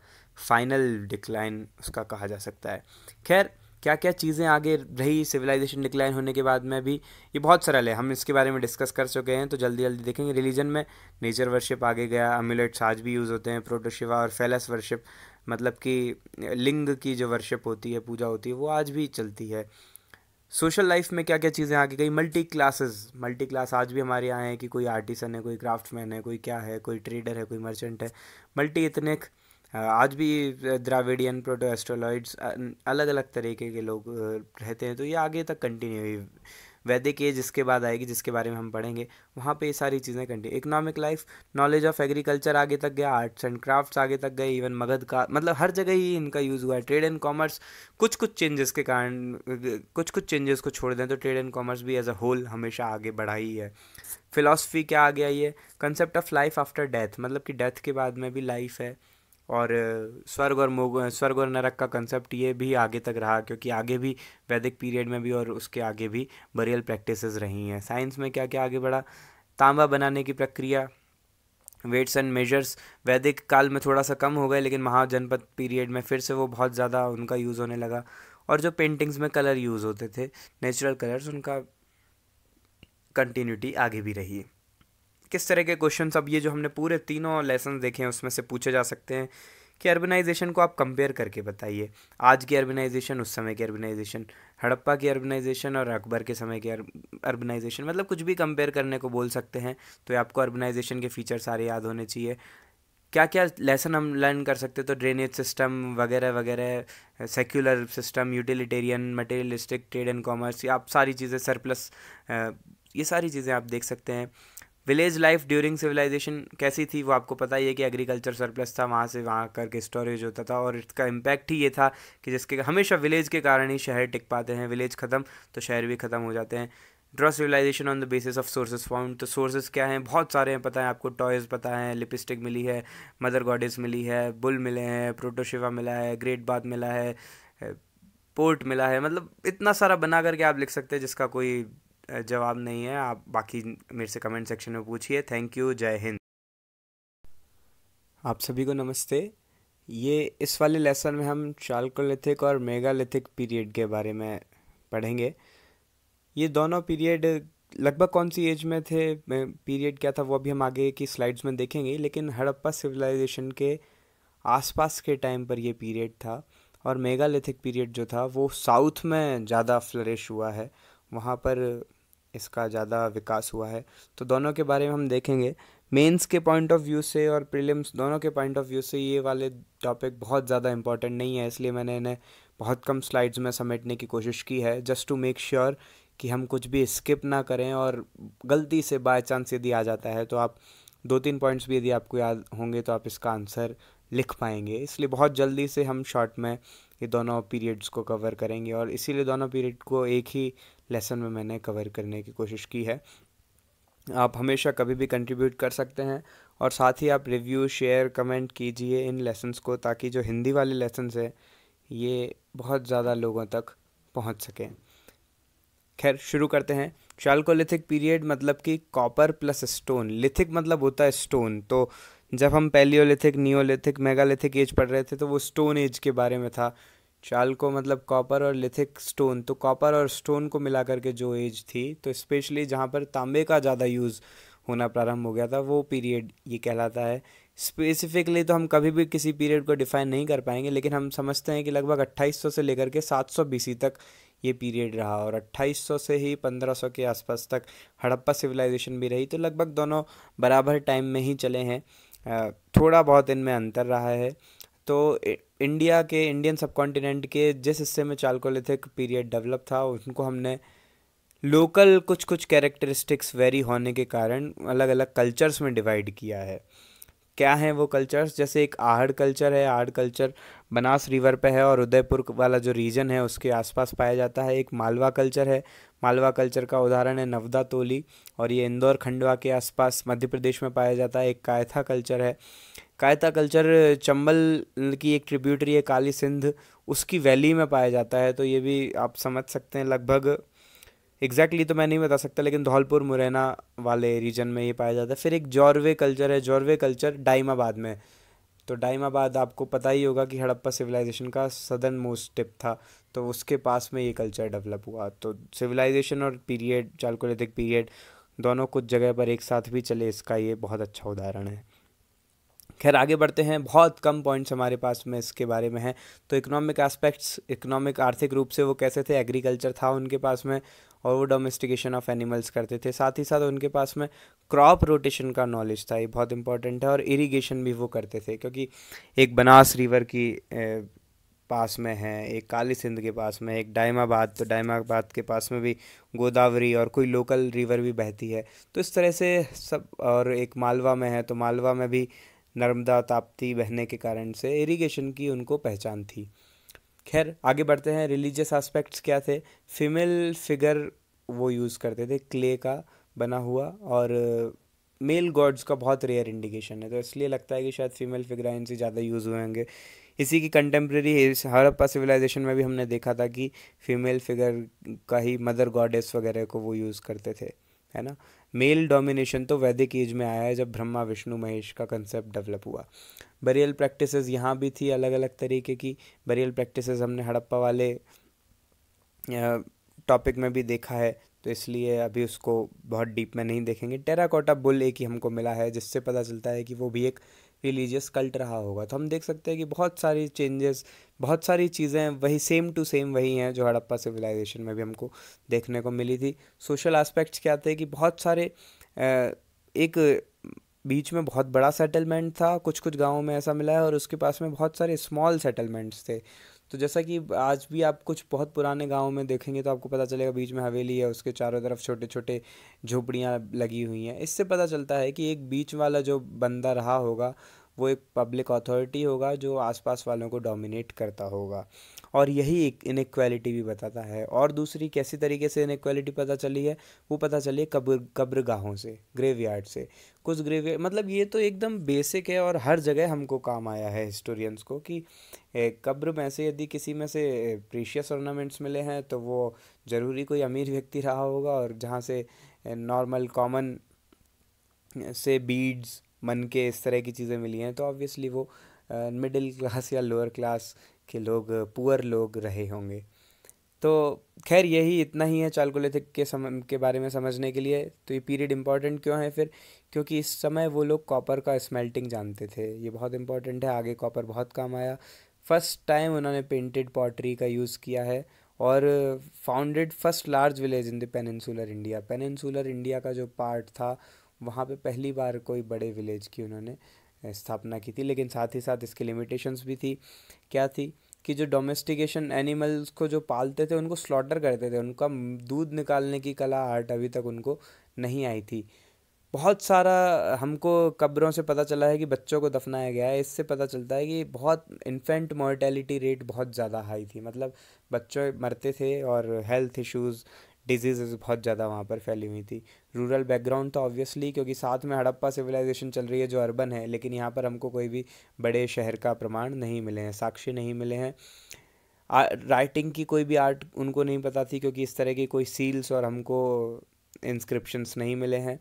फाइनल डिक्लाइन उसका कहा जा सकता है खैर क्या क्या चीज़ें आगे रही सिविलाइजेशन डिक्लाइन होने के बाद में भी ये बहुत सरल है हम इसके बारे में डिस्कस कर चुके हैं तो जल्दी जल्दी देखेंगे रिलीजन में नेचर वर्शिप आगे गया अम्यूलेट्स आज भी यूज़ होते हैं प्रोटोशिवा और फेलस वर्शिप मतलब कि लिंग की जो वर्शिप होती है पूजा होती है वो आज भी चलती है सोशल लाइफ में क्या क्या चीज़ें आगे गई मल्टी क्लासेस मल्टी क्लास आज भी हमारे यहाँ है कि कोई आर्टिसन है कोई क्राफ्टमैन है कोई क्या है कोई ट्रेडर है कोई मर्चेंट है मल्टी इतने आज भी द्राविडियन प्रोटो एस्ट्रोलॉइड्स अलग अलग तरीके के लोग रहते हैं तो ये आगे तक कंटिन्यू हुई वैदिक एज जिसके बाद आएगी जिसके बारे में हम पढ़ेंगे वहाँ पे ये सारी चीज़ें continue economic life knowledge of agriculture आगे तक गया आर्ट्स एंड क्राफ्ट्स आगे तक गए इवन मगध का मतलब हर जगह ही इनका यूज़ हुआ है ट्रेड एंड कॉमर्स कुछ कुछ चेंजेस के कारण कुछ कुछ चेंजेस को छोड़ दें तो ट्रेड एंड कॉमर्स भी एज अ होल हमेशा आगे बढ़ा ही है फ़िलासफ़ी क्या आ गया ये concept of life after death मतलब कि डेथ के बाद में भी लाइफ है और स्वर्ग और मोग स्वर्ग और नरक का कंसेप्ट ये भी आगे तक रहा क्योंकि आगे भी वैदिक पीरियड में भी और उसके आगे भी बरियल प्रैक्टिसेस रही हैं साइंस में क्या क्या आगे बढ़ा तांबा बनाने की प्रक्रिया वेट्स एंड मेजर्स वैदिक काल में थोड़ा सा कम हो गए लेकिन महाजनपद पीरियड में फिर से वो बहुत ज़्यादा उनका यूज़ होने लगा और जो पेंटिंग्स में कलर यूज़ होते थे नेचुरल कलर्स उनका कंटिन्यूटी आगे भी रही किस तरह के क्वेश्चन अब ये जो हमने पूरे तीनों लेसन देखे हैं उसमें से पूछे जा सकते हैं कि अर्बनाइजेशन को आप कंपेयर करके बताइए आज की अर्बनाइजेशन उस समय की अर्बनाइजेशन हड़प्पा की अर्बनाइजेशन और अकबर के समय की अर्बनाइजेशन मतलब कुछ भी कंपेयर करने को बोल सकते हैं तो आपको अर्बनाइजेशन के फीचर सारे याद होने चाहिए क्या क्या लेसन हम लर्न कर सकते तो ड्रेनेज सिस्टम वगैरह वगैरह secular system utilitarian materialistic trade and commerce आप सारी चीज़ें सरप्लस ये सारी चीज़ें आप देख सकते हैं विलेज लाइफ ड्यूरिंग सिविलाइजेशन कैसी थी वो आपको पता ही है कि एग्रीकल्चर सरप्लस था वहाँ से वहाँ करके स्टोरेज होता था और इसका इम्पैक्ट ही ये था कि जिसके हमेशा विलेज के कारण ही शहर टिक पाते हैं विलेज ख़त्म तो शहर भी ख़त्म हो जाते हैं draw civilisation on the basis of sources found तो सोर्सेज क्या हैं बहुत सारे हैं पता है आपको टॉयज़ पता है लिपस्टिक मिली है मदर गॉडेस मिली है बुल मिले हैं प्रोटोशिवा मिला है ग्रेट बाथ मिला है पोर्ट मिला है मतलब इतना सारा बना करके आप लिख सकते हैं जिसका कोई जवाब नहीं है आप बाकी मेरे से कमेंट सेक्शन में पूछिए थैंक यू जय हिंद आप सभी को नमस्ते ये इस वाले लेसन में हम चालकोलिथिक और मेगालिथिक पीरियड के बारे में पढ़ेंगे ये दोनों पीरियड लगभग कौन सी एज में थे पीरियड क्या था वो भी हम आगे की स्लाइड्स में देखेंगे लेकिन हड़प्पा सिविलाइजेशन के आसपास के टाइम पर ये पीरियड था और मेगालिथिक पीरियड जो था वो साउथ में ज़्यादा फ्लरिश हुआ है वहाँ पर इसका ज़्यादा विकास हुआ है तो दोनों के बारे में हम देखेंगे मेंस के पॉइंट ऑफ व्यू से और प्रीलिम्स दोनों के पॉइंट ऑफ व्यू से ये वाले टॉपिक बहुत ज़्यादा इंपॉर्टेंट नहीं है इसलिए मैंने इन्हें बहुत कम स्लाइड्स में समेटने की कोशिश की है जस्ट टू मेक श्योर कि हम कुछ भी स्किप ना करें और गलती से बाय चांस यदि आ जाता है तो आप दो तीन पॉइंट्स भी यदि आपको याद होंगे तो आप इसका आंसर लिख पाएंगे इसलिए बहुत जल्दी से हम शॉर्ट में ये दोनों पीरियड्स को कवर करेंगे और इसीलिए दोनों पीरियड को एक ही लेसन में मैंने कवर करने की कोशिश की है आप हमेशा कभी भी कंट्रीब्यूट कर सकते हैं और साथ ही आप रिव्यू शेयर कमेंट कीजिए इन लेसन्स को ताकि जो हिंदी वाले लेसन्स हैं ये बहुत ज़्यादा लोगों तक पहुंच सकें खैर शुरू करते हैं शाल्कोलिथिक पीरियड मतलब कि कॉपर प्लस स्टोन लिथिक मतलब होता है स्टोन तो जब हम पैलियोलिथिक नियोलिथिक मेगालिथिक एज पढ़ रहे थे तो वो स्टोन एज के बारे में था चाल को मतलब कॉपर और लिथिक स्टोन तो कॉपर और स्टोन को मिला करके जो एज थी तो स्पेशली जहाँ पर तांबे का ज़्यादा यूज़ होना प्रारंभ हो गया था वो पीरियड ये कहलाता है स्पेसिफिकली तो हम कभी भी किसी पीरियड को डिफ़ाइन नहीं कर पाएंगे लेकिन हम समझते हैं कि लगभग 2800 से लेकर के 700 बीसी तक ये पीरियड रहा और 2800 से ही 1500 के आसपास तक हड़प्पा सिविलाइजेशन भी रही तो लगभग दोनों बराबर टाइम में ही चले हैं थोड़ा बहुत इनमें अंतर रहा है तो इंडिया के इंडियन सब के जिस हिस्से में चालकोलिथिक पीरियड डेवलप था उनको हमने लोकल कुछ कुछ कैरेक्टरिस्टिक्स वेरी होने के कारण अलग अलग कल्चर्स में डिवाइड किया है क्या हैं वो कल्चर्स जैसे एक आहड़ कल्चर है आहड़ कल्चर बनास रिवर पे है और उदयपुर वाला जो रीजन है उसके आसपास पाया जाता है एक मालवा कल्चर है मालवा कल्चर का उदाहरण है नवदा तोली और ये इंदौर खंडवा के आसपास मध्य प्रदेश में पाया जाता है एक कायथा कल्चर है कायता कल्चर चंबल की एक ट्रिब्यूटरी है काली सिंध उसकी वैली में पाया जाता है तो ये भी आप समझ सकते हैं लगभग एग्जैक्टली exactly तो मैं नहीं बता सकता लेकिन धौलपुर मुरैना वाले रीजन में ये पाया जाता है फिर एक जौरवे कल्चर है जौरवे कल्चर डाइमाबाद में तो डाइमाबाद आपको पता ही होगा कि हड़प्पा सिविलाइजेशन का सदर्न मोस्ट टिप था तो उसके पास में ये कल्चर डेवलप हुआ तो सिविलाइजेशन और पीरियड चालकोलिथिक पीरियड दोनों कुछ जगह पर एक साथ भी चले इसका ये बहुत अच्छा उदाहरण है खैर आगे बढ़ते हैं बहुत कम पॉइंट्स हमारे पास में इसके बारे में हैं तो इकोनॉमिक एस्पेक्ट्स इकोनॉमिक आर्थिक रूप से वो कैसे थे एग्रीकल्चर था उनके पास में और वो डोमेस्टिकेशन ऑफ एनिमल्स करते थे साथ ही साथ उनके पास में क्रॉप रोटेशन का नॉलेज था ये बहुत इंपॉर्टेंट है और इरीगेशन भी वो करते थे क्योंकि एक बनास रिवर की पास में है एक काली सिंध के पास में एक डायमाबाद तो डायमाबाद के पास में भी गोदावरी और कोई लोकल रिवर भी बहती है तो इस तरह से सब और एक मालवा में है तो मालवा में भी नर्मदा ताप्ती बहने के कारण से इरिगेशन की उनको पहचान थी खैर आगे बढ़ते हैं रिलीजियस एस्पेक्ट्स क्या थे फीमेल फिगर वो यूज़ करते थे क्ले का बना हुआ और मेल uh, गॉड्स का बहुत रेयर इंडिकेशन है तो इसलिए लगता है कि शायद फीमेल फिग्राइन इनसे ज़्यादा यूज़ हुए होंगे इसी की कंटेम्प्रेरी हड़प्पा सिविलाइजेशन में भी हमने देखा था कि फीमेल फिगर का ही मदर गॉडेस वगैरह को वो यूज़ करते थे है ना मेल डोमिनेशन तो वैदिक एज में आया है जब ब्रह्मा विष्णु महेश का कंसेप्ट डेवलप हुआ बरियल प्रैक्टिस यहाँ भी थी अलग अलग तरीके की बरियल प्रैक्टिस हमने हड़प्पा वाले टॉपिक में भी देखा है तो इसलिए अभी उसको बहुत डीप में नहीं देखेंगे टेराकोटा बुल एक ही हमको मिला है जिससे पता चलता है कि वो भी एक रिलीजियस कल्ट रहा होगा तो हम देख सकते हैं कि बहुत सारी चेंजेस बहुत सारी चीज़ें वही सेम टू सेम वही हैं जो हड़प्पा सिविलाइजेशन में भी हमको देखने को मिली थी सोशल आस्पेक्ट्स क्या थे कि बहुत सारे एक बीच में बहुत बड़ा सेटलमेंट था कुछ कुछ गांवों में ऐसा मिला है और उसके पास में बहुत सारे स्मॉल सेटलमेंट्स थे तो जैसा कि आज भी आप कुछ बहुत पुराने गाँव में देखेंगे तो आपको पता चलेगा बीच में हवेली है उसके चारों तरफ छोटे छोटे झोपड़ियाँ लगी हुई हैं इससे पता चलता है कि एक बीच वाला जो बंदा रहा होगा वो एक पब्लिक अथॉरिटी होगा जो आसपास वालों को डोमिनेट करता होगा और यही एक इनक्वालिटी भी बताता है और दूसरी कैसी तरीके से इनक्वालिटी पता चली है वो पता चली है कब्र कब्रगाहों से ग्रेवयार्ड से कुछ ग्रेव मतलब ये तो एकदम बेसिक है और हर जगह हमको काम आया है हिस्टोरियंस को कि कब्र में से यदि किसी में से प्रीशियस ऑर्नामेंट्स मिले हैं तो वो ज़रूरी कोई अमीर व्यक्ति रहा होगा और जहाँ से नॉर्मल कॉमन से बीड्स मन के इस तरह की चीज़ें मिली हैं तो ऑब्वियसली वो मिडिल क्लास या लोअर क्लास कि लोग पुअर लोग रहे होंगे तो खैर यही इतना ही है चालकोलिथिक के सम के बारे में समझने के लिए तो ये पीरियड इंपॉर्टेंट क्यों है फिर क्योंकि इस समय वो लोग कॉपर का स्मेल्टिंग जानते थे ये बहुत इंपॉर्टेंट है आगे कॉपर बहुत काम आया फर्स्ट टाइम उन्होंने पेंटेड पॉटरी का यूज़ किया है और founded first large village in the peninsular India peninsular India का जो पार्ट था वहाँ पे पहली बार कोई बड़े विलेज की उन्होंने स्थापना की थी लेकिन साथ ही साथ इसकी लिमिटेशंस भी थी क्या थी कि जो डोमेस्टिकेशन एनिमल्स को जो पालते थे उनको स्लॉटर करते थे उनका दूध निकालने की कला आर्ट अभी तक उनको नहीं आई थी बहुत सारा हमको कब्रों से पता चला है कि बच्चों को दफनाया गया है इससे पता चलता है कि बहुत इन्फेंट मोर्टेलिटी रेट बहुत ज़्यादा हाई थी मतलब बच्चे मरते थे और हेल्थ इश्यूज डिजीज़ बहुत ज़्यादा वहाँ पर फैली हुई थी रूरल बैकग्राउंड तो ऑब्वियसली क्योंकि साथ में हड़प्पा सिविलाइजेशन चल रही है जो अर्बन है लेकिन यहाँ पर हमको कोई भी बड़े शहर का प्रमाण नहीं मिले हैं साक्षी नहीं मिले हैं राइटिंग की कोई भी आर्ट उनको नहीं पता थी क्योंकि इस तरह की कोई सील्स और हमको इंस्क्रिप्शंस नहीं मिले हैं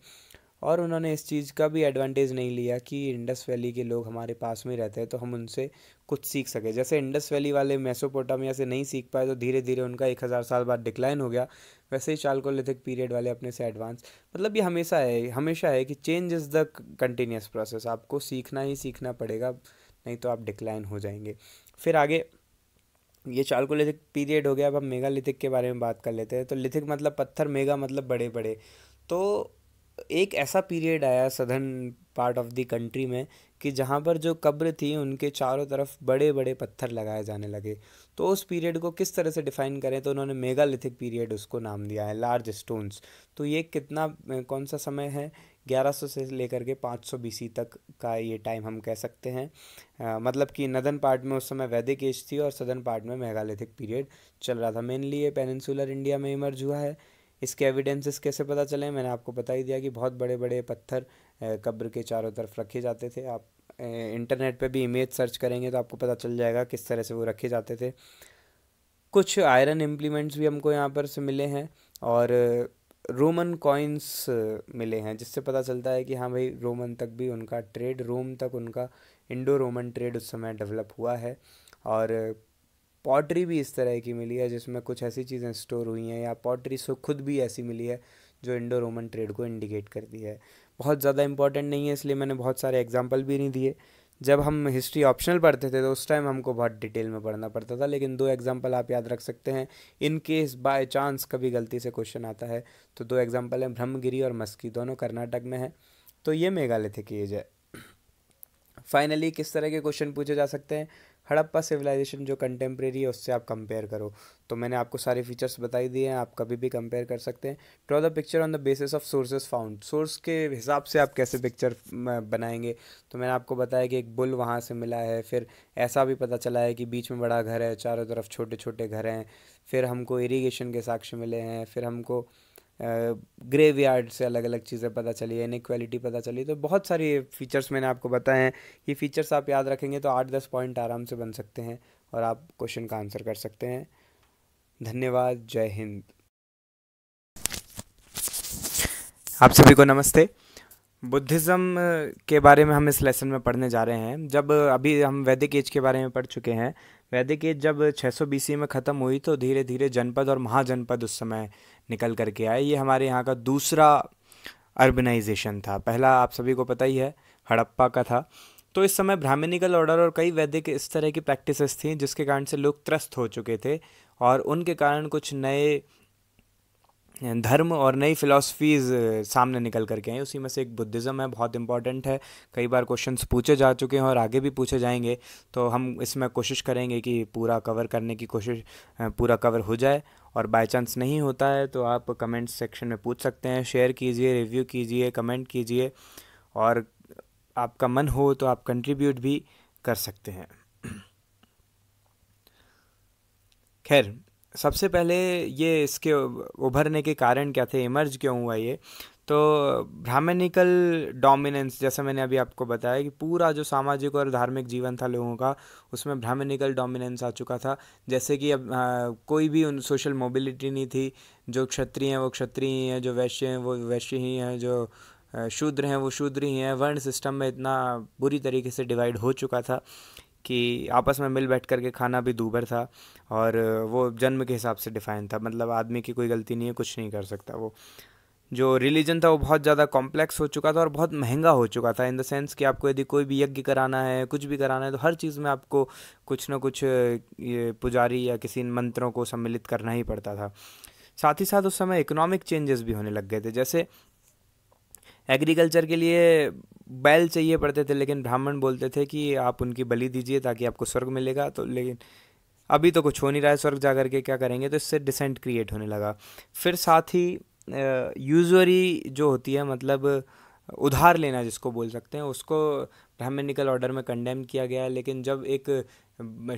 और उन्होंने इस चीज़ का भी एडवांटेज नहीं लिया कि इंडस वैली के लोग हमारे पास में रहते हैं तो हम उनसे कुछ सीख सके जैसे इंडस वैली वाले मेसोपोटामिया से नहीं सीख पाए तो धीरे धीरे उनका एक हज़ार साल बाद डिक्लाइन हो गया वैसे ही चालकोलिथिक पीरियड वाले अपने से एडवांस मतलब ये हमेशा है हमेशा है कि change is the continuous process आपको सीखना ही सीखना पड़ेगा नहीं तो आप डिक्लाइन हो जाएंगे फिर आगे ये चालकोलिथिक पीरियड हो गया अब हम मेगा के बारे में बात कर लेते हैं तो लिथिक मतलब पत्थर मेगा मतलब बड़े बड़े तो एक ऐसा पीरियड आया southern part of the country में कि जहाँ पर जो कब्र थी उनके चारों तरफ बड़े बड़े पत्थर लगाए जाने लगे तो उस पीरियड को किस तरह से डिफ़ाइन करें तो उन्होंने मेगालिथिक पीरियड उसको नाम दिया है लार्ज स्टोन्स तो ये कितना कौन सा समय है 1100 से लेकर के 500 बीसी तक का ये टाइम हम कह सकते हैं आ, मतलब कि नदन पार्ट में उस समय वैदिक एज थी और सदर्न पार्ट में मेगालिथिक पीरियड चल रहा था मेनली ये पेनिनसुलर इंडिया में इमर्ज हुआ है इसके एविडेंसेस कैसे पता चले मैंने आपको बता ही दिया कि बहुत बड़े बड़े पत्थर कब्र के चारों तरफ रखे जाते थे आप इंटरनेट पे भी इमेज सर्च करेंगे तो आपको पता चल जाएगा किस तरह से वो रखे जाते थे कुछ आयरन इम्प्लीमेंट्स भी हमको यहाँ पर से मिले हैं और रोमन कॉइन्स मिले हैं जिससे पता चलता है कि हाँ भाई रोमन तक भी उनका ट्रेड रोम तक उनका इंडो रोमन ट्रेड उस समय डेवलप हुआ है और पॉटरी भी इस तरह की मिली है जिसमें कुछ ऐसी चीज़ें स्टोर हुई हैं या पॉटरी सो खुद भी ऐसी मिली है जो इंडो रोमन ट्रेड को इंडिकेट करती है बहुत ज़्यादा इंपॉर्टेंट नहीं है इसलिए मैंने बहुत सारे एग्जाम्पल भी नहीं दिए जब हम हिस्ट्री ऑप्शनल पढ़ते थे तो उस टाइम हमको बहुत डिटेल में पढ़ना पड़ता था लेकिन दो एग्जाम्पल आप याद रख सकते हैं इन केस बाय चांस कभी गलती से क्वेश्चन आता है तो दो एग्जाम्पल हैं ब्रह्मगिरी और मस्की दोनों कर्नाटक में हैं तो ये मेघालय थे किए जाए फाइनली किस तरह के क्वेश्चन पूछे जा सकते हैं हड़प्पा सिविलाइजेशन जो कंटेम्प्रेरी है उससे आप कंपेयर करो तो मैंने आपको सारे फीचर्स बताई दिए हैं आप कभी भी कंपेयर कर सकते हैं draw the picture on the basis of sources found source के हिसाब से आप कैसे पिक्चर बनाएंगे तो मैंने आपको बताया कि एक बुल वहाँ से मिला है फिर ऐसा भी पता चला है कि बीच में बड़ा घर है चारों तरफ छोटे छोटे घर हैं फिर हमको इरीगेशन के साक्ष्य मिले हैं फिर हमको ग्रेवयार्ड से अलग अलग चीज़ें पता चली है क्वालिटी पता चली तो बहुत सारी फीचर्स मैंने आपको बताए हैं ये फीचर्स आप याद रखेंगे तो आठ दस पॉइंट आराम से बन सकते हैं और आप क्वेश्चन का आंसर कर सकते हैं धन्यवाद जय हिंद आप सभी को नमस्ते बुद्धिज़्म के बारे में हम इस लेसन में पढ़ने जा रहे हैं जब अभी हम वैदिक एज के बारे में पढ़ चुके हैं वैदिक एज जब 600 सौ में ख़त्म हुई तो धीरे धीरे जनपद और महाजनपद उस समय निकल कर के आए ये हमारे यहाँ का दूसरा अर्बनाइजेशन था पहला आप सभी को पता ही है हड़प्पा का था तो इस समय ब्राह्मणिकल ऑर्डर और कई वैदिक इस तरह की प्रैक्टिसेस थी जिसके कारण से लोग त्रस्त हो चुके थे और उनके कारण कुछ नए धर्म और नई फिलॉसफीज़ सामने निकल करके आई उसी में से एक बुद्धिज़्म है बहुत इंपॉर्टेंट है कई बार क्वेश्चंस पूछे जा चुके हैं और आगे भी पूछे जाएंगे तो हम इसमें कोशिश करेंगे कि पूरा कवर करने की कोशिश पूरा कवर हो जाए और बाय चांस नहीं होता है तो आप कमेंट सेक्शन में पूछ सकते हैं शेयर कीजिए रिव्यू कीजिए कमेंट कीजिए और आपका मन हो तो आप कंट्रीब्यूट भी कर सकते हैं खैर सबसे पहले ये इसके उभरने के कारण क्या थे इमर्ज क्यों हुआ ये तो ब्राह्मणिकल डोमिनेंस जैसे मैंने अभी आपको बताया कि पूरा जो सामाजिक और धार्मिक जीवन था लोगों का उसमें ब्राह्मणिकल डोमिनेंस आ चुका था जैसे कि अब आ, कोई भी उन सोशल मोबिलिटी नहीं थी जो क्षत्रिय हैं वो क्षत्रिय ही हैं जो वैश्य हैं वो वैश्य ही हैं जो शूद्र हैं वो शूद्र ही हैं वर्ण सिस्टम में इतना बुरी तरीके से डिवाइड हो चुका था कि आपस में मिल बैठ करके खाना भी दूभर था और वो जन्म के हिसाब से डिफाइन था मतलब आदमी की कोई गलती नहीं है कुछ नहीं कर सकता वो जो रिलीजन था वो बहुत ज़्यादा कॉम्प्लेक्स हो चुका था और बहुत महंगा हो चुका था इन द सेंस कि आपको यदि कोई भी यज्ञ कराना है कुछ भी कराना है तो हर चीज़ में आपको कुछ ना कुछ ये पुजारी या किसी मंत्रों को सम्मिलित करना ही पड़ता था साथ ही साथ उस समय इकोनॉमिक चेंजेस भी होने लग गए थे जैसे एग्रीकल्चर के लिए बैल चाहिए पड़ते थे लेकिन ब्राह्मण बोलते थे कि आप उनकी बलि दीजिए ताकि आपको स्वर्ग मिलेगा तो लेकिन अभी तो कुछ हो नहीं रहा है स्वर्ग जा करके क्या करेंगे तो इससे डिसेंट क्रिएट होने लगा फिर साथ ही यूजरी जो होती है मतलब उधार लेना जिसको बोल सकते हैं उसको ब्राह्मनिकल ऑर्डर में कंडेम किया गया है लेकिन जब एक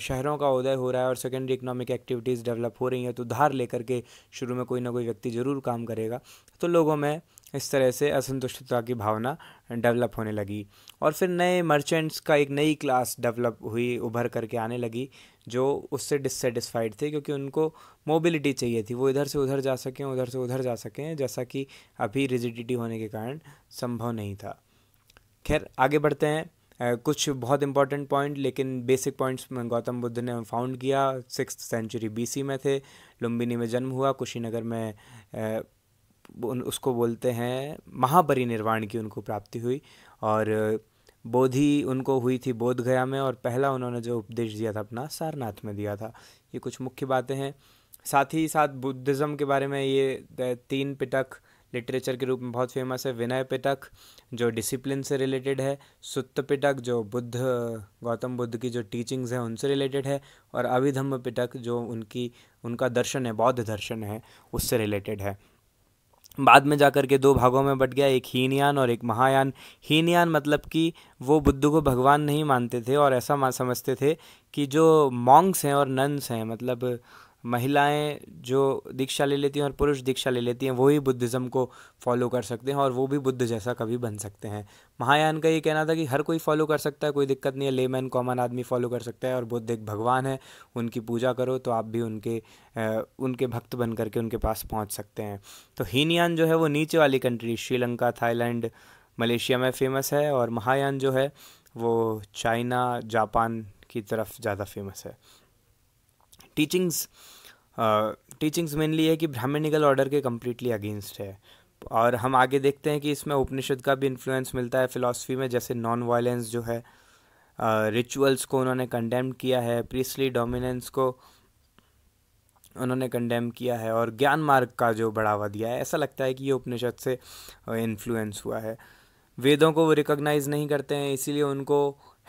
शहरों का उदय हो रहा है और सेकेंडरी इकोनॉमिक एक्टिविटीज़ डेवलप हो रही हैं तो उधार लेकर के शुरू में कोई ना कोई व्यक्ति ज़रूर काम करेगा तो लोगों में इस तरह से असंतुष्टता की भावना डेवलप होने लगी और फिर नए मर्चेंट्स का एक नई क्लास डेवलप हुई उभर करके आने लगी जो उससे डिससेटिस्फाइड थे क्योंकि उनको मोबिलिटी चाहिए थी वो इधर से उधर जा सकें उधर से उधर जा सकें जैसा कि अभी रिजिडिटी होने के कारण संभव नहीं था खैर आगे बढ़ते हैं कुछ बहुत इंपॉर्टेंट पॉइंट लेकिन बेसिक पॉइंट्स गौतम बुद्ध ने फाउंड किया सिक्स सेंचुरी बीसी में थे लुम्बिनी में जन्म हुआ कुशीनगर में उसको बोलते हैं महापरिनिर्वाण की उनको प्राप्ति हुई और बोधि उनको हुई थी बोध गया में और पहला उन्होंने जो उपदेश दिया था अपना सारनाथ में दिया था ये कुछ मुख्य बातें हैं साथ ही साथ बुद्धिज़्म के बारे में ये तीन पिटक लिटरेचर के रूप में बहुत फेमस है विनय पिटक जो डिसिप्लिन से रिलेटेड है सुत्त पिटक जो बुद्ध गौतम बुद्ध की जो टीचिंग्स हैं उनसे रिलेटेड है और अभिधम्म पिटक जो उनकी उनका दर्शन है बौद्ध दर्शन है उससे रिलेटेड है बाद में जाकर के दो भागों में बट गया एक हीनयान और एक महायान हीनयान मतलब कि वो बुद्ध को भगवान नहीं मानते थे और ऐसा समझते थे कि जो मॉन्ग्स हैं और नन्स हैं मतलब महिलाएं जो दीक्षा ले लेती हैं और पुरुष दीक्षा ले लेती हैं वो ही बुद्धिज़्म को फॉलो कर सकते हैं और वो भी बुद्ध जैसा कभी बन सकते हैं महायान का ये कहना था कि हर कोई फॉलो कर सकता है कोई दिक्कत नहीं है लेमैन कॉमन आदमी फॉलो कर सकता है और बुद्ध एक भगवान है उनकी पूजा करो तो आप भी उनके उनके भक्त बन करके उनके पास पहुँच सकते हैं तो हीनयान जो है वो नीचे वाली कंट्री श्रीलंका थाईलैंड मलेशिया में फेमस है और महायान जो है वो चाइना जापान की तरफ ज़्यादा फेमस है टीचिंग्स टीचिंग्स मेनली है कि ब्राह्मणिकल ऑर्डर के कम्प्लीटली अगेंस्ट है और हम आगे देखते हैं कि इसमें उपनिषद का भी इन्फ्लुएंस मिलता है फिलॉसफी में जैसे नॉन वायलेंस जो है रिचुअल्स uh, को उन्होंने कंडेम किया है प्रीसली डोमिनेंस को उन्होंने कंडेम किया है और ज्ञान मार्ग का जो बढ़ावा दिया है ऐसा लगता है कि ये उपनिषद से इन्फ्लुएंस हुआ है वेदों को वो रिकॉग्नाइज़ नहीं करते हैं इसीलिए उनको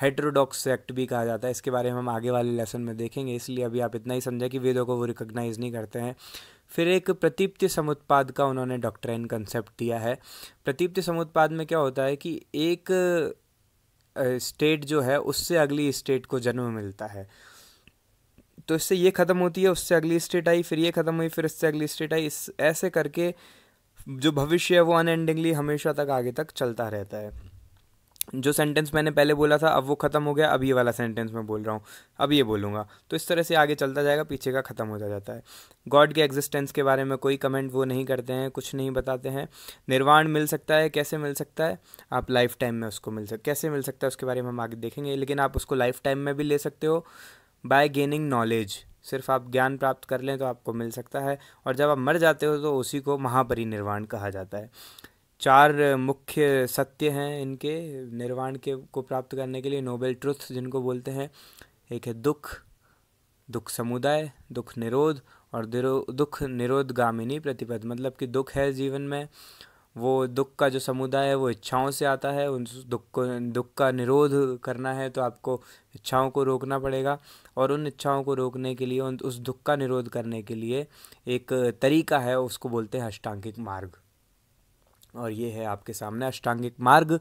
हेट्रोडॉक्स सेक्ट भी कहा जाता है इसके बारे में हम आगे वाले लेसन में देखेंगे इसलिए अभी आप इतना ही समझें कि वेदों को वो रिकोगनाइज नहीं करते हैं फिर एक प्रतीप्ति समुत्पाद का उन्होंने डॉक्ट्राइन कंसेप्ट दिया है प्रतीप्ति समुत्पाद में क्या होता है कि एक स्टेट जो है उससे अगली स्टेट को जन्म मिलता है तो इससे ये ख़त्म होती है उससे अगली स्टेट आई फिर ये ख़त्म हुई फिर इससे अगली स्टेट आई इस ऐसे करके जो भविष्य है वो अनएंडिंगली हमेशा तक आगे तक चलता रहता है जो सेंटेंस मैंने पहले बोला था अब वो ख़त्म हो गया अब ये वाला सेंटेंस मैं बोल रहा हूँ अब ये बोलूँगा तो इस तरह से आगे चलता जाएगा पीछे का ख़त्म होता जाता है गॉड के एग्जिस्टेंस के बारे में कोई कमेंट वो नहीं करते हैं कुछ नहीं बताते हैं निर्वाण मिल सकता है कैसे मिल सकता है आप लाइफ टाइम में उसको मिल सक कैसे मिल सकता है उसके बारे में हम आगे देखेंगे लेकिन आप उसको लाइफ टाइम में भी ले सकते हो बाय गेनिंग नॉलेज सिर्फ आप ज्ञान प्राप्त कर लें तो आपको मिल सकता है और जब आप मर जाते हो तो उसी को महापरिनिर्वाण कहा जाता है चार मुख्य सत्य हैं इनके निर्वाण के को प्राप्त करने के लिए नोबेल ट्रुथ जिनको बोलते हैं एक है दुख दुख समुदाय दुख निरोध और दुख निरोध गामिनी प्रतिपद मतलब कि दुख है जीवन में वो दुख का जो समुदाय है वो इच्छाओं से आता है उन दुख को दुख का निरोध करना है तो आपको इच्छाओं को रोकना पड़ेगा और उन इच्छाओं को रोकने के लिए उन उस दुख का निरोध करने के लिए एक तरीका है उसको बोलते हैं अष्टांगिक मार्ग और ये है आपके सामने अष्टांगिक मार्ग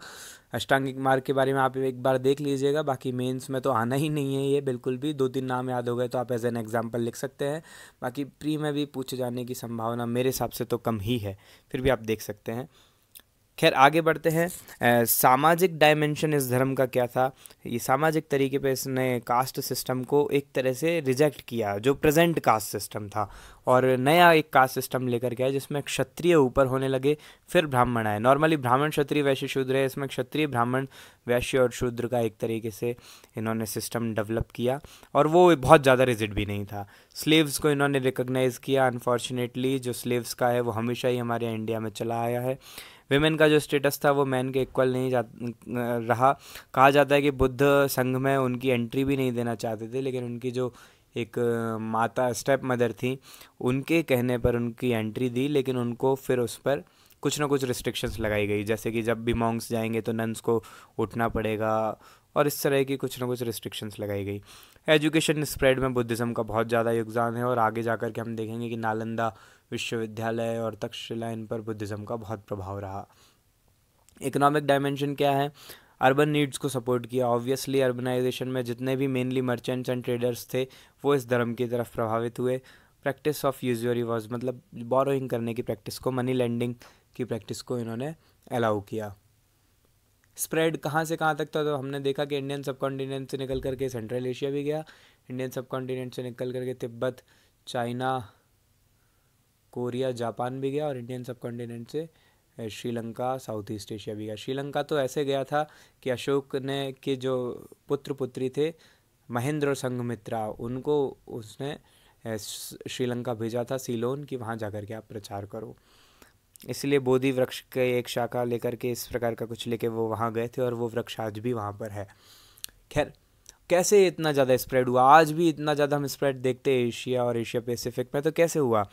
अष्टांगिक मार्ग के बारे में आप एक बार देख लीजिएगा बाकी मेंस में तो आना ही नहीं है ये बिल्कुल भी दो तीन नाम याद हो गए तो आप एज एन एग्जाम्पल लिख सकते हैं बाकी प्री में भी पूछे जाने की संभावना मेरे हिसाब से तो कम ही है फिर भी आप देख सकते हैं खैर आगे बढ़ते हैं सामाजिक डायमेंशन इस धर्म का क्या था ये सामाजिक तरीके पे इसने कास्ट सिस्टम को एक तरह से रिजेक्ट किया जो प्रेजेंट कास्ट सिस्टम था और नया एक कास्ट सिस्टम लेकर गया जिसमें क्षत्रिय ऊपर होने लगे फिर ब्राह्मण आए नॉर्मली ब्राह्मण क्षत्रिय वैश्य शूद्र है इसमें क्षत्रिय ब्राह्मण वैश्य और शूद्र का एक तरीके से इन्होंने सिस्टम डेवलप किया और वो बहुत ज़्यादा रिजिड भी नहीं था स्लेव्स को इन्होंने रिकोगनाइज़ किया अनफॉर्चुनेटली जो स्लेव्स का है वो हमेशा ही हमारे इंडिया में चला आया है वेमेन का जो स्टेटस था वो मैन के इक्वल नहीं जा रहा कहा जाता है कि बुद्ध संघ में उनकी एंट्री भी नहीं देना चाहते थे लेकिन उनकी जो एक माता स्टेप मदर थी उनके कहने पर उनकी एंट्री दी लेकिन उनको फिर उस पर कुछ ना कुछ रिस्ट्रिक्शंस लगाई गई जैसे कि जब भी मॉन्ग्स जाएंगे तो नन्स को उठना पड़ेगा और इस तरह की कुछ ना कुछ रिस्ट्रिक्शंस लगाई गई एजुकेशन स्प्रेड में बुद्धिज़्म का बहुत ज़्यादा योगदान है और आगे जाकर के हम देखेंगे कि नालंदा विश्वविद्यालय और तक्षशिला इन पर बुद्धिज़्म का बहुत प्रभाव रहा इकोनॉमिक डायमेंशन क्या है अर्बन नीड्स को सपोर्ट किया ऑब्वियसली अर्बनाइजेशन में जितने भी मेनली मर्चेंट्स एंड ट्रेडर्स थे वो इस धर्म की तरफ प्रभावित हुए प्रैक्टिस ऑफ यूजरी वॉज मतलब बोरोइंग करने की प्रैक्टिस को मनी लैंडिंग की प्रैक्टिस को इन्होंने अलाउ किया स्प्रेड कहाँ से कहाँ तक था तो हमने देखा कि इंडियन सब कॉन्टिनेंट से निकल करके सेंट्रल एशिया भी गया इंडियन सब कॉन्टिनेंट से निकल करके तिब्बत चाइना कोरिया जापान भी गया और इंडियन सब कॉन्टिनेंट से श्रीलंका साउथ ईस्ट एशिया भी गया श्रीलंका तो ऐसे गया था कि अशोक ने के जो पुत्र पुत्री थे महेंद्र और संघमित्रा उनको उसने श्रीलंका भेजा था सीलोन कि वहाँ जा कर के आप प्रचार करो इसलिए बोधि वृक्ष के एक शाखा लेकर के इस प्रकार का कुछ लेके वो वहाँ गए थे और वो वृक्ष आज भी वहाँ पर है खैर कैसे इतना ज़्यादा स्प्रेड हुआ आज भी इतना ज़्यादा हम स्प्रेड देखते हैं एशिया और एशिया पेसिफिक में तो कैसे हुआ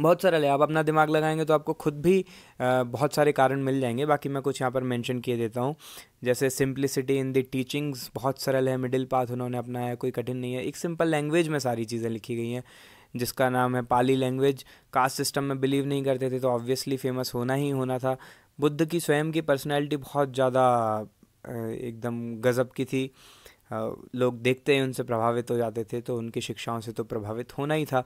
बहुत सरल है आप अपना दिमाग लगाएंगे तो आपको खुद भी बहुत सारे कारण मिल जाएंगे बाकी मैं कुछ यहाँ पर मेंशन किए देता हूँ जैसे सिंप्लिसिटी इन दी टीचिंग्स बहुत सरल है मिडिल पाथ उन्होंने अपनाया कोई कठिन नहीं है एक सिंपल लैंग्वेज में सारी चीज़ें लिखी गई हैं जिसका नाम है पाली लैंग्वेज कास्ट सिस्टम में बिलीव नहीं करते थे तो ऑब्वियसली फेमस होना ही होना था बुद्ध की स्वयं की पर्सनैलिटी बहुत ज़्यादा एकदम गज़ब की थी लोग देखते ही उनसे प्रभावित हो जाते थे तो उनकी शिक्षाओं से तो प्रभावित होना ही था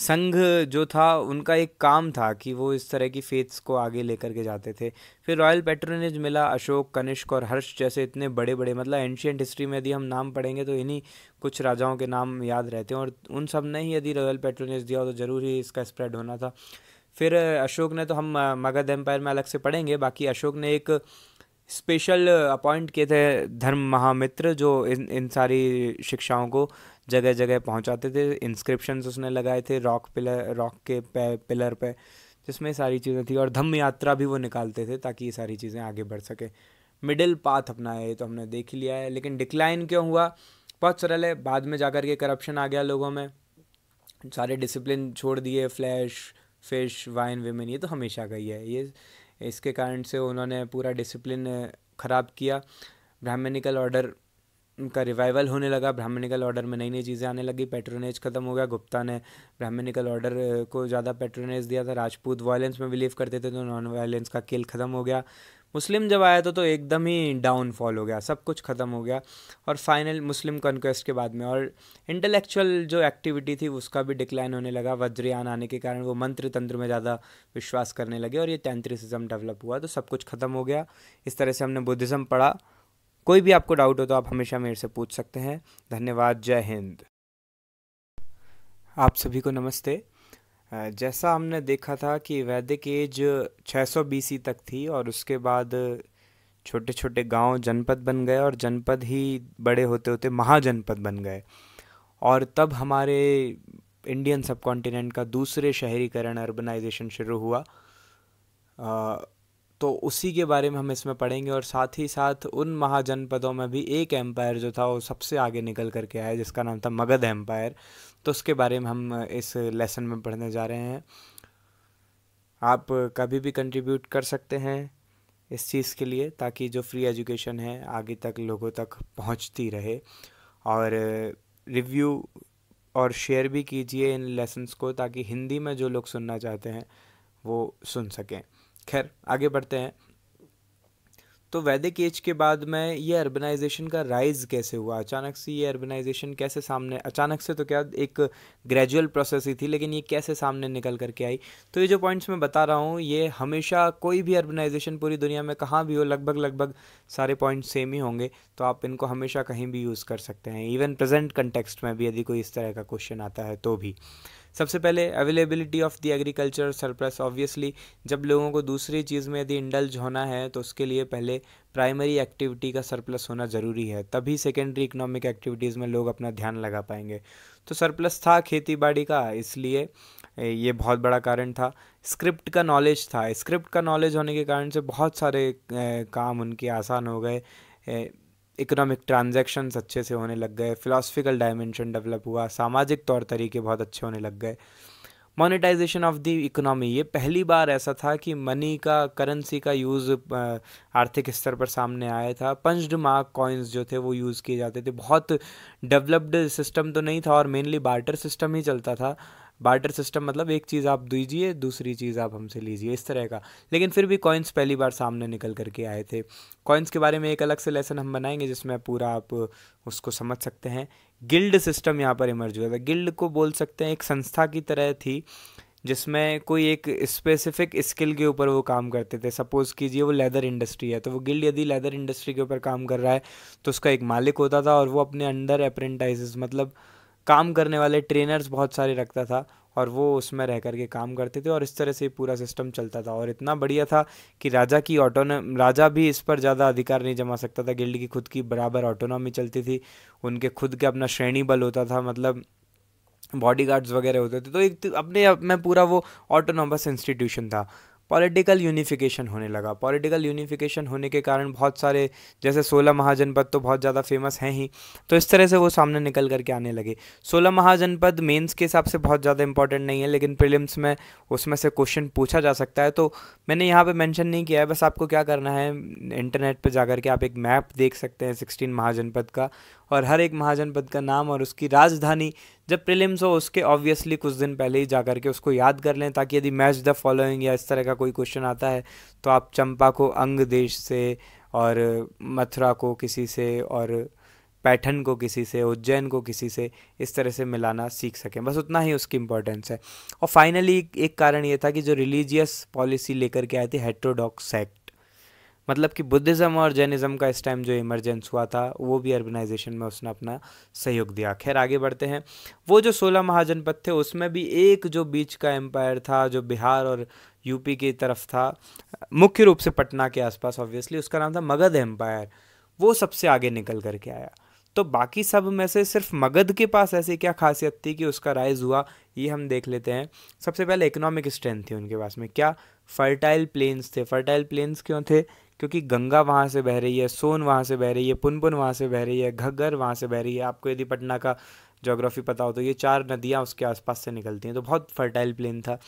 संघ जो था उनका एक काम था कि वो इस तरह की फेथ्स को आगे लेकर के जाते थे फिर रॉयल पेट्रोनेज मिला अशोक कनिष्क और हर्ष जैसे इतने बड़े बड़े मतलब एंशियंट हिस्ट्री में यदि हम नाम पढ़ेंगे तो इन्हीं कुछ राजाओं के नाम याद रहते हैं और उन सब ने ही यदि रॉयल पेट्रोनेज दिया तो ज़रूर ही इसका स्प्रेड होना था फिर अशोक ने तो हम मगध एम्पायर में अलग से पढ़ेंगे बाकी अशोक ने एक स्पेशल अपॉइंट किए थे धर्म महामित्र जो इन इन सारी शिक्षाओं को जगह जगह पहुंचाते थे इंस्क्रिप्शन उसने लगाए थे रॉक पिलर रॉक के पिलर पे जिसमें सारी चीज़ें थी और धम्म यात्रा भी वो निकालते थे ताकि ये सारी चीज़ें आगे बढ़ सके मिडिल पाथ अपना है ये तो हमने देख ही लिया है लेकिन डिक्लाइन क्यों हुआ बहुत सरल है बाद में जाकर के करप्शन आ गया लोगों में सारे डिसिप्लिन छोड़ दिए फ्लैश फिश वाइन वेमेन ये तो हमेशा का ही है ये इसके कारण से उन्होंने पूरा डिसिप्लिन ख़राब किया ब्राह्मणिकल ऑर्डर का रिवाइवल होने लगा ब्राह्मणिकल ऑर्डर में नई नई चीज़ें आने लगी पेट्रोनेज खत्म हो गया गुप्ता ने ब्राह्मणिकल ऑर्डर को ज़्यादा पेट्रोनेज दिया था राजपूत वायलेंस में बिलीव करते थे तो नॉन वायलेंस का किल ख़त्म हो गया मुस्लिम जब आया तो तो एकदम ही डाउनफॉल हो गया सब कुछ ख़त्म हो गया और फाइनल मुस्लिम कॉन्क्वेस्ट के बाद में और इंटेलेक्चुअल जो एक्टिविटी थी उसका भी डिक्लाइन होने लगा वज्रयान आने के कारण वो मंत्र तंत्र में ज़्यादा विश्वास करने लगे और ये टेंट्रिसिज्म डेवलप हुआ तो सब कुछ ख़त्म हो गया इस तरह से हमने बुद्धिज़्म पढ़ा कोई भी आपको डाउट हो तो आप हमेशा मेरे से पूछ सकते हैं धन्यवाद जय हिंद आप सभी को नमस्ते जैसा हमने देखा था कि वैदिक एज 600 बीसी तक थी और उसके बाद छोटे छोटे गांव जनपद बन गए और जनपद ही बड़े होते होते महाजनपद बन गए और तब हमारे इंडियन सब का दूसरे शहरीकरण अर्बनाइजेशन शुरू हुआ तो उसी के बारे में हम इसमें पढ़ेंगे और साथ ही साथ उन महाजनपदों में भी एक एम्पायर जो था वो सबसे आगे निकल करके आया जिसका नाम था मगध एम्पायर तो उसके बारे में हम इस लेसन में पढ़ने जा रहे हैं आप कभी भी कंट्रीब्यूट कर सकते हैं इस चीज़ के लिए ताकि जो फ्री एजुकेशन है आगे तक लोगों तक पहुंचती रहे और रिव्यू और शेयर भी कीजिए इन लेसन्स को ताकि हिंदी में जो लोग सुनना चाहते हैं वो सुन सकें खैर आगे बढ़ते हैं तो वैदिक एज के बाद में ये अर्बनाइजेशन का राइज़ कैसे हुआ अचानक से ये अर्बनाइजेशन कैसे सामने अचानक से तो क्या एक ग्रेजुअल प्रोसेस ही थी लेकिन ये कैसे सामने निकल करके आई तो ये जो पॉइंट्स मैं बता रहा हूँ ये हमेशा कोई भी अर्बनाइजेशन पूरी दुनिया में कहाँ भी हो लगभग लगभग सारे पॉइंट्स सेम ही होंगे तो आप इनको हमेशा कहीं भी यूज़ कर सकते हैं इवन प्रेजेंट कंटेक्सट में भी यदि कोई इस तरह का क्वेश्चन आता है तो भी सबसे पहले availability of the agriculture surplus obviously जब लोगों को दूसरी चीज़ में यदि इंडल्ज होना है तो उसके लिए पहले प्राइमरी एक्टिविटी का सरप्लस होना ज़रूरी है तभी सेकेंडरी इकोनॉमिक एक्टिविटीज़ में लोग अपना ध्यान लगा पाएंगे तो सरप्लस था खेती बाड़ी का इसलिए ये बहुत बड़ा कारण था स्क्रिप्ट का नॉलेज था स्क्रिप्ट का नॉलेज होने के कारण से बहुत सारे काम उनके आसान हो गए इकोनॉमिक ट्रांजेक्शन अच्छे से होने लग गए फिलासफिकल डायमेंशन डेवलप हुआ सामाजिक तौर तरीके बहुत अच्छे होने लग गए मोनेटाइजेशन ऑफ द इकोनॉमी ये पहली बार ऐसा था कि मनी का करेंसी का यूज़ आर्थिक स्तर पर सामने आया था पंचड मार्क कॉइन्स जो थे वो यूज़ किए जाते थे बहुत डेवलप्ड सिस्टम तो नहीं था और मेनली बार्टर सिस्टम ही चलता था बार्टर सिस्टम मतलब एक चीज़ आप दीजिए दूसरी चीज़ आप हमसे लीजिए इस तरह का लेकिन फिर भी कॉइन्स पहली बार सामने निकल करके आए थे कॉइन्स के बारे में एक अलग से लेसन हम बनाएंगे जिसमें पूरा आप उसको समझ सकते हैं गिल्ड सिस्टम यहाँ पर इमर्ज हुआ था गिल्ड को बोल सकते हैं एक संस्था की तरह थी जिसमें कोई एक स्पेसिफिक स्किल के ऊपर वो काम करते थे सपोज़ कीजिए वो लेदर इंडस्ट्री है तो वो गिल्ड यदि लेदर इंडस्ट्री के ऊपर काम कर रहा है तो उसका एक मालिक होता था और वो अपने अंडर अप्रेंटाइज मतलब काम करने वाले ट्रेनर्स बहुत सारे रखता था और वो उसमें रह करके काम करते थे और इस तरह से पूरा सिस्टम चलता था और इतना बढ़िया था कि राजा की ऑटोन राजा भी इस पर ज़्यादा अधिकार नहीं जमा सकता था गिल्ड की खुद की बराबर ऑटोनॉमी चलती थी उनके खुद के अपना श्रेणी बल होता था मतलब बॉडी वगैरह होते थे तो एक अपने आप में पूरा वो ऑटोनॉमस इंस्टीट्यूशन था पॉलिटिकल यूनिफिकेशन होने लगा पॉलिटिकल यूनिफिकेशन होने के कारण बहुत सारे जैसे सोलह महाजनपद तो बहुत ज़्यादा फेमस हैं ही तो इस तरह से वो सामने निकल करके आने लगे सोलह महाजनपद मेंस के हिसाब से बहुत ज़्यादा इंपॉर्टेंट नहीं है लेकिन प्रिलिम्स में उसमें से क्वेश्चन पूछा जा सकता है तो मैंने यहाँ पर मैंशन नहीं किया है बस आपको क्या करना है इंटरनेट पर जा के आप एक मैप देख सकते हैं सिक्सटीन महाजनपद का और हर एक महाजनपद का नाम और उसकी राजधानी जब प्रिलिम्स हो उसके ऑब्वियसली कुछ दिन पहले ही जा करके उसको याद कर लें ताकि यदि मैच द फॉलोइंग या इस तरह का कोई क्वेश्चन आता है तो आप चंपा को अंग देश से और मथुरा को किसी से और पैठन को किसी से उज्जैन को किसी से इस तरह से मिलाना सीख सकें बस उतना ही उसकी इम्पोर्टेंस है और फाइनली एक कारण ये था कि जो रिलीजियस पॉलिसी लेकर के आई थी हेट्रोडॉक्स एक्ट मतलब कि बुद्धिज़्म और जैनिज़्म का इस टाइम जो इमरजेंस हुआ था वो भी अर्बनाइजेशन में उसने अपना सहयोग दिया खैर आगे बढ़ते हैं वो जो सोलह महाजनपद थे उसमें भी एक जो बीच का एम्पायर था जो बिहार और यूपी की तरफ था मुख्य रूप से पटना के आसपास ऑब्वियसली उसका नाम था मगध एम्पायर वो सबसे आगे निकल करके आया तो बाकी सब में से सिर्फ मगध के पास ऐसी क्या खासियत थी कि उसका राइज हुआ ये हम देख लेते हैं सबसे पहले इकोनॉमिक स्ट्रेंथ थी उनके पास में क्या फर्टाइल प्लेन्स थे फर्टाइल प्लेन्स क्यों थे क्योंकि गंगा वहाँ से बह रही है सोन वहाँ से बह रही है पुनपुन वहाँ से बह रही है घग्गर वहाँ से बह रही है आपको यदि पटना का जोग्राफी पता हो तो ये चार नदियाँ उसके आसपास से निकलती हैं तो बहुत फर्टाइल प्लेन था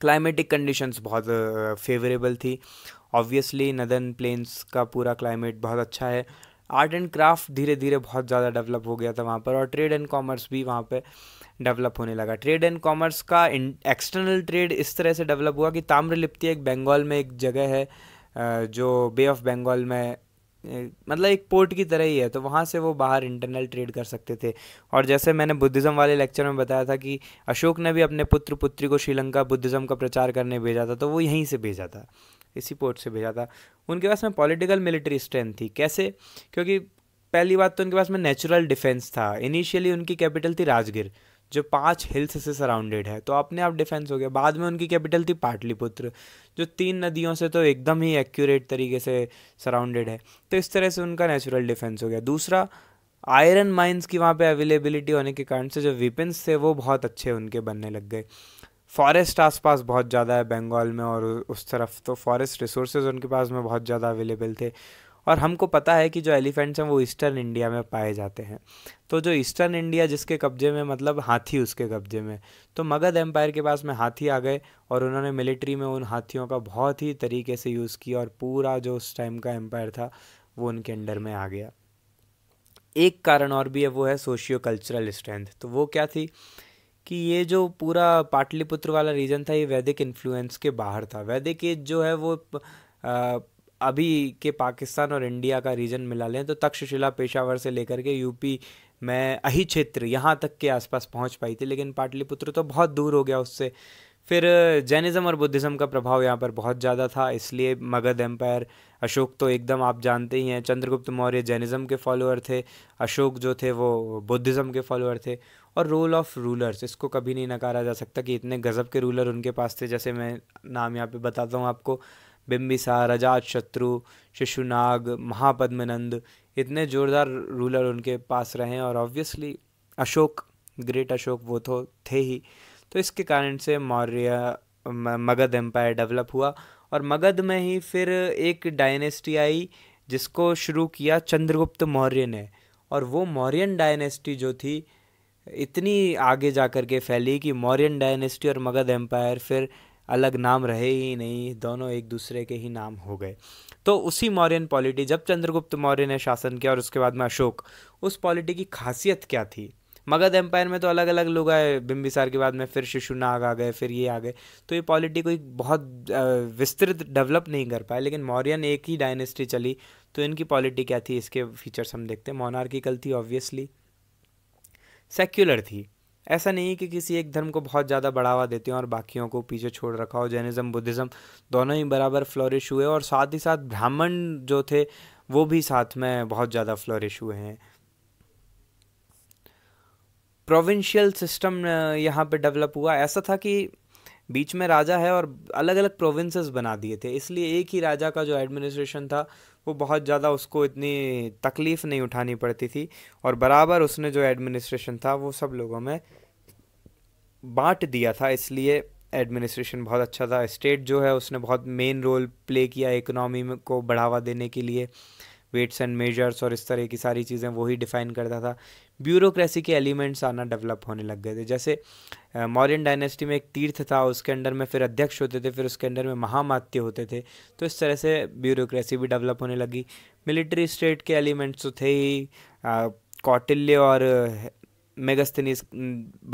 क्लाइमेटिक कंडीशंस बहुत फेवरेबल थी ऑब्वियसली नदन प्लेन्स का पूरा क्लाइमेट बहुत अच्छा है आर्ट एंड क्राफ्ट धीरे धीरे बहुत ज़्यादा डेवलप हो गया था वहाँ पर और ट्रेड एंड कॉमर्स भी वहाँ पर डेवलप होने लगा ट्रेड एंड कॉमर्स का एक्सटर्नल ट्रेड इस तरह से डेवलप हुआ कि ताम्रलिप्ति एक बंगाल में एक जगह है जो बे ऑफ बंगाल में मतलब एक पोर्ट की तरह ही है तो वहाँ से वो बाहर इंटरनल ट्रेड कर सकते थे और जैसे मैंने बुद्धिज़्म वाले लेक्चर में बताया था कि अशोक ने भी अपने पुत्र पुत्री को श्रीलंका बुद्धिज़्म का प्रचार करने भेजा था तो वो यहीं से भेजा था इसी पोर्ट से भेजा था उनके पास में पॉलिटिकल मिलिट्री स्ट्रेंथ थी कैसे क्योंकि पहली बात तो उनके पास में नेचुरल डिफेंस था इनिशियली उनकी कैपिटल थी राजगीर जो पांच हिल्स से सराउंडेड है तो अपने आप डिफेंस हो गया बाद में उनकी कैपिटल थी पाटलिपुत्र जो तीन नदियों से तो एकदम ही एक्यूरेट तरीके से सराउंडेड है तो इस तरह से उनका नेचुरल डिफेंस हो गया दूसरा आयरन माइंस की वहाँ पे अवेलेबिलिटी होने के कारण से जो वेपन्स थे वो बहुत अच्छे उनके बनने लग गए फॉरेस्ट आसपास बहुत ज़्यादा है बंगाल में और उस तरफ तो फॉरेस्ट रिसोर्सेज उनके पास में बहुत ज़्यादा अवेलेबल थे और हमको पता है कि जो एलिफेंट्स हैं वो ईस्टर्न इंडिया में पाए जाते हैं तो जो ईस्टर्न इंडिया जिसके कब्जे में मतलब हाथी उसके कब्जे में तो मगध एम्पायर के पास में हाथी आ गए और उन्होंने मिलिट्री में उन हाथियों का बहुत ही तरीके से यूज़ किया और पूरा जो उस टाइम का एम्पायर था वो उनके अंडर में आ गया एक कारण और भी है वो है सोशियो कल्चरल स्ट्रेंथ तो वो क्या थी कि ये जो पूरा पाटलिपुत्र वाला रीजन था ये वैदिक इन्फ्लुएंस के बाहर था वैदिक एज जो है वो अभी के पाकिस्तान और इंडिया का रीजन मिला लें तो तक्षशिला पेशावर से लेकर के यूपी में अही क्षेत्र यहाँ तक के आसपास पहुँच पाई थी लेकिन पाटलिपुत्र तो बहुत दूर हो गया उससे फिर जैनिज़्म और बुद्धिज़्म का प्रभाव यहाँ पर बहुत ज़्यादा था इसलिए मगध एम्पायर अशोक तो एकदम आप जानते ही हैं चंद्रगुप्त मौर्य जैनिज़्म के फॉलोअर थे अशोक जो थे वो बुद्धिज़्म के फॉलोअर थे और रोल ऑफ रूलर्स इसको कभी नहीं नकारा जा सकता कि इतने गज़ब के रूलर उनके पास थे जैसे मैं नाम यहाँ पे बताता हूँ आपको बिम्बिसार रजात शत्रु शिशुनाग महापद्मनंद इतने ज़ोरदार रूलर उनके पास रहे और ऑब्वियसली अशोक ग्रेट अशोक वो तो थे ही तो इसके कारण से मौर्य मगध एम्पायर डेवलप हुआ और मगध में ही फिर एक डायनेस्टी आई जिसको शुरू किया चंद्रगुप्त मौर्य ने और वो मौर्यन डायनेस्टी जो थी इतनी आगे जा कर के फैली कि मौर्यन डायनेस्टी और मगध एम्पायर फिर अलग नाम रहे ही नहीं दोनों एक दूसरे के ही नाम हो गए तो उसी मौर्यन पॉलिटी जब चंद्रगुप्त मौर्य ने शासन किया और उसके बाद में अशोक उस पॉलिटी की खासियत क्या थी मगध एम्पायर में तो अलग अलग लोग आए बिम्बिसार के बाद में फिर शिशुनाग आ गए फिर ये आ गए तो ये पॉलिटी कोई बहुत विस्तृत डेवलप नहीं कर पाए लेकिन मौर्यन एक ही डायनेस्टी चली तो इनकी पॉलिटी क्या थी इसके फीचर्स हम देखते हैं कल थी ऑब्वियसली सेक्युलर थी ऐसा नहीं कि किसी एक धर्म को बहुत ज़्यादा बढ़ावा देते हैं और बाकियों को पीछे छोड़ रखा हो जैनिज़्म बुद्धिज़्म दोनों ही बराबर फ्लोरिश हुए और साथ ही साथ ब्राह्मण जो थे वो भी साथ में बहुत ज़्यादा फ्लोरिश हुए हैं प्रोविंशियल सिस्टम यहाँ पे डेवलप हुआ ऐसा था कि बीच में राजा है और अलग अलग प्रोविंसेस बना दिए थे इसलिए एक ही राजा का जो एडमिनिस्ट्रेशन था वो बहुत ज़्यादा उसको इतनी तकलीफ़ नहीं उठानी पड़ती थी और बराबर उसने जो एडमिनिस्ट्रेशन था वो सब लोगों में बांट दिया था इसलिए एडमिनिस्ट्रेशन बहुत अच्छा था स्टेट जो है उसने बहुत मेन रोल प्ले किया इकोनॉमी को बढ़ावा देने के लिए वेट्स एंड मेजर्स और इस तरह की सारी चीज़ें वही डिफ़ाइन करता था ब्यूरोक्रेसी के एलिमेंट्स आना डेवलप होने लग गए थे जैसे मॉडर्न डायनेस्टी में एक तीर्थ था उसके अंडर में फिर अध्यक्ष होते थे फिर उसके अंडर में महामात्य होते थे तो इस तरह से ब्यूरोक्रेसी भी डेवलप होने लगी मिलिट्री स्टेट के एलिमेंट्स तो थे ही कौटिल्य और मेगस्थनीस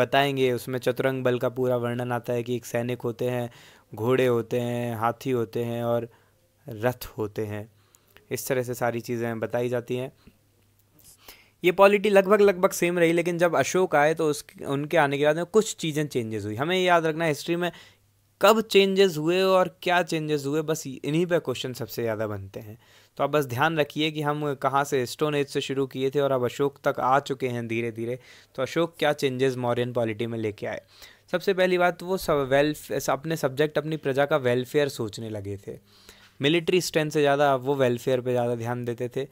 बताएंगे उसमें चतुरंग बल का पूरा वर्णन आता है कि एक सैनिक होते हैं घोड़े होते हैं हाथी होते हैं और रथ होते हैं इस तरह से सारी चीज़ें बताई जाती हैं ये पॉलिटी लगभग लगभग सेम रही लेकिन जब अशोक आए तो उस उनके आने के बाद में कुछ चीज़ें चेंजेस हुई हमें याद रखना हिस्ट्री में कब चेंजेस हुए और क्या चेंजेस हुए बस इन्हीं पे क्वेश्चन सबसे ज़्यादा बनते हैं तो आप बस ध्यान रखिए कि हम कहाँ से स्टोन एज से शुरू किए थे और अब अशोक तक आ चुके हैं धीरे धीरे तो अशोक क्या चेंजेस मॉरियन पॉलिटी में लेके आए सबसे पहली बात तो वो सब वेल्फ अपने सब्जेक्ट अपनी प्रजा का वेलफेयर सोचने लगे थे मिलिट्री स्ट्रेंथ से ज़्यादा वो वेलफेयर पे ज़्यादा ध्यान देते थे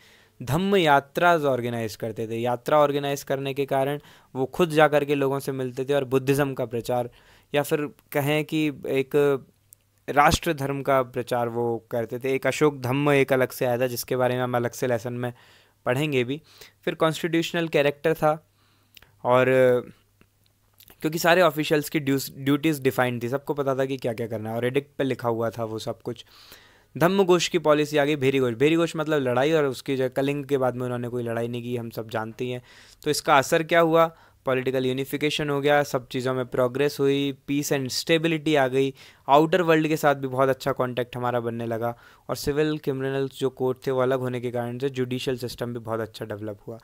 धम्म यात्रा ऑर्गेनाइज करते थे यात्रा ऑर्गेनाइज करने के कारण वो खुद जा कर के लोगों से मिलते थे और बुद्धिज़्म का प्रचार या फिर कहें कि एक राष्ट्र धर्म का प्रचार वो करते थे एक अशोक धम्म एक अलग से आया था जिसके बारे में हम अलग से लेसन में पढ़ेंगे भी फिर कॉन्स्टिट्यूशनल कैरेक्टर था और क्योंकि सारे ऑफिशियल्स की ड्यूटीज़ डिफाइंड थी सबको पता था कि क्या क्या करना है और एडिक्ट पे लिखा हुआ था वो सब कुछ धम्म घोष की पॉलिसी आ गई भेरी घोष भेरी घोष मतलब लड़ाई और उसकी जगह कलिंग के बाद में उन्होंने कोई लड़ाई नहीं की हम सब जानते हैं तो इसका असर क्या हुआ पॉलिटिकल यूनिफिकेशन हो गया सब चीज़ों में प्रोग्रेस हुई पीस एंड स्टेबिलिटी आ गई आउटर वर्ल्ड के साथ भी बहुत अच्छा कांटेक्ट हमारा बनने लगा और सिविल क्रिमिनल्स जो कोर्ट थे वो अलग होने के कारण से जुडिशल सिस्टम भी बहुत अच्छा डेवलप हुआ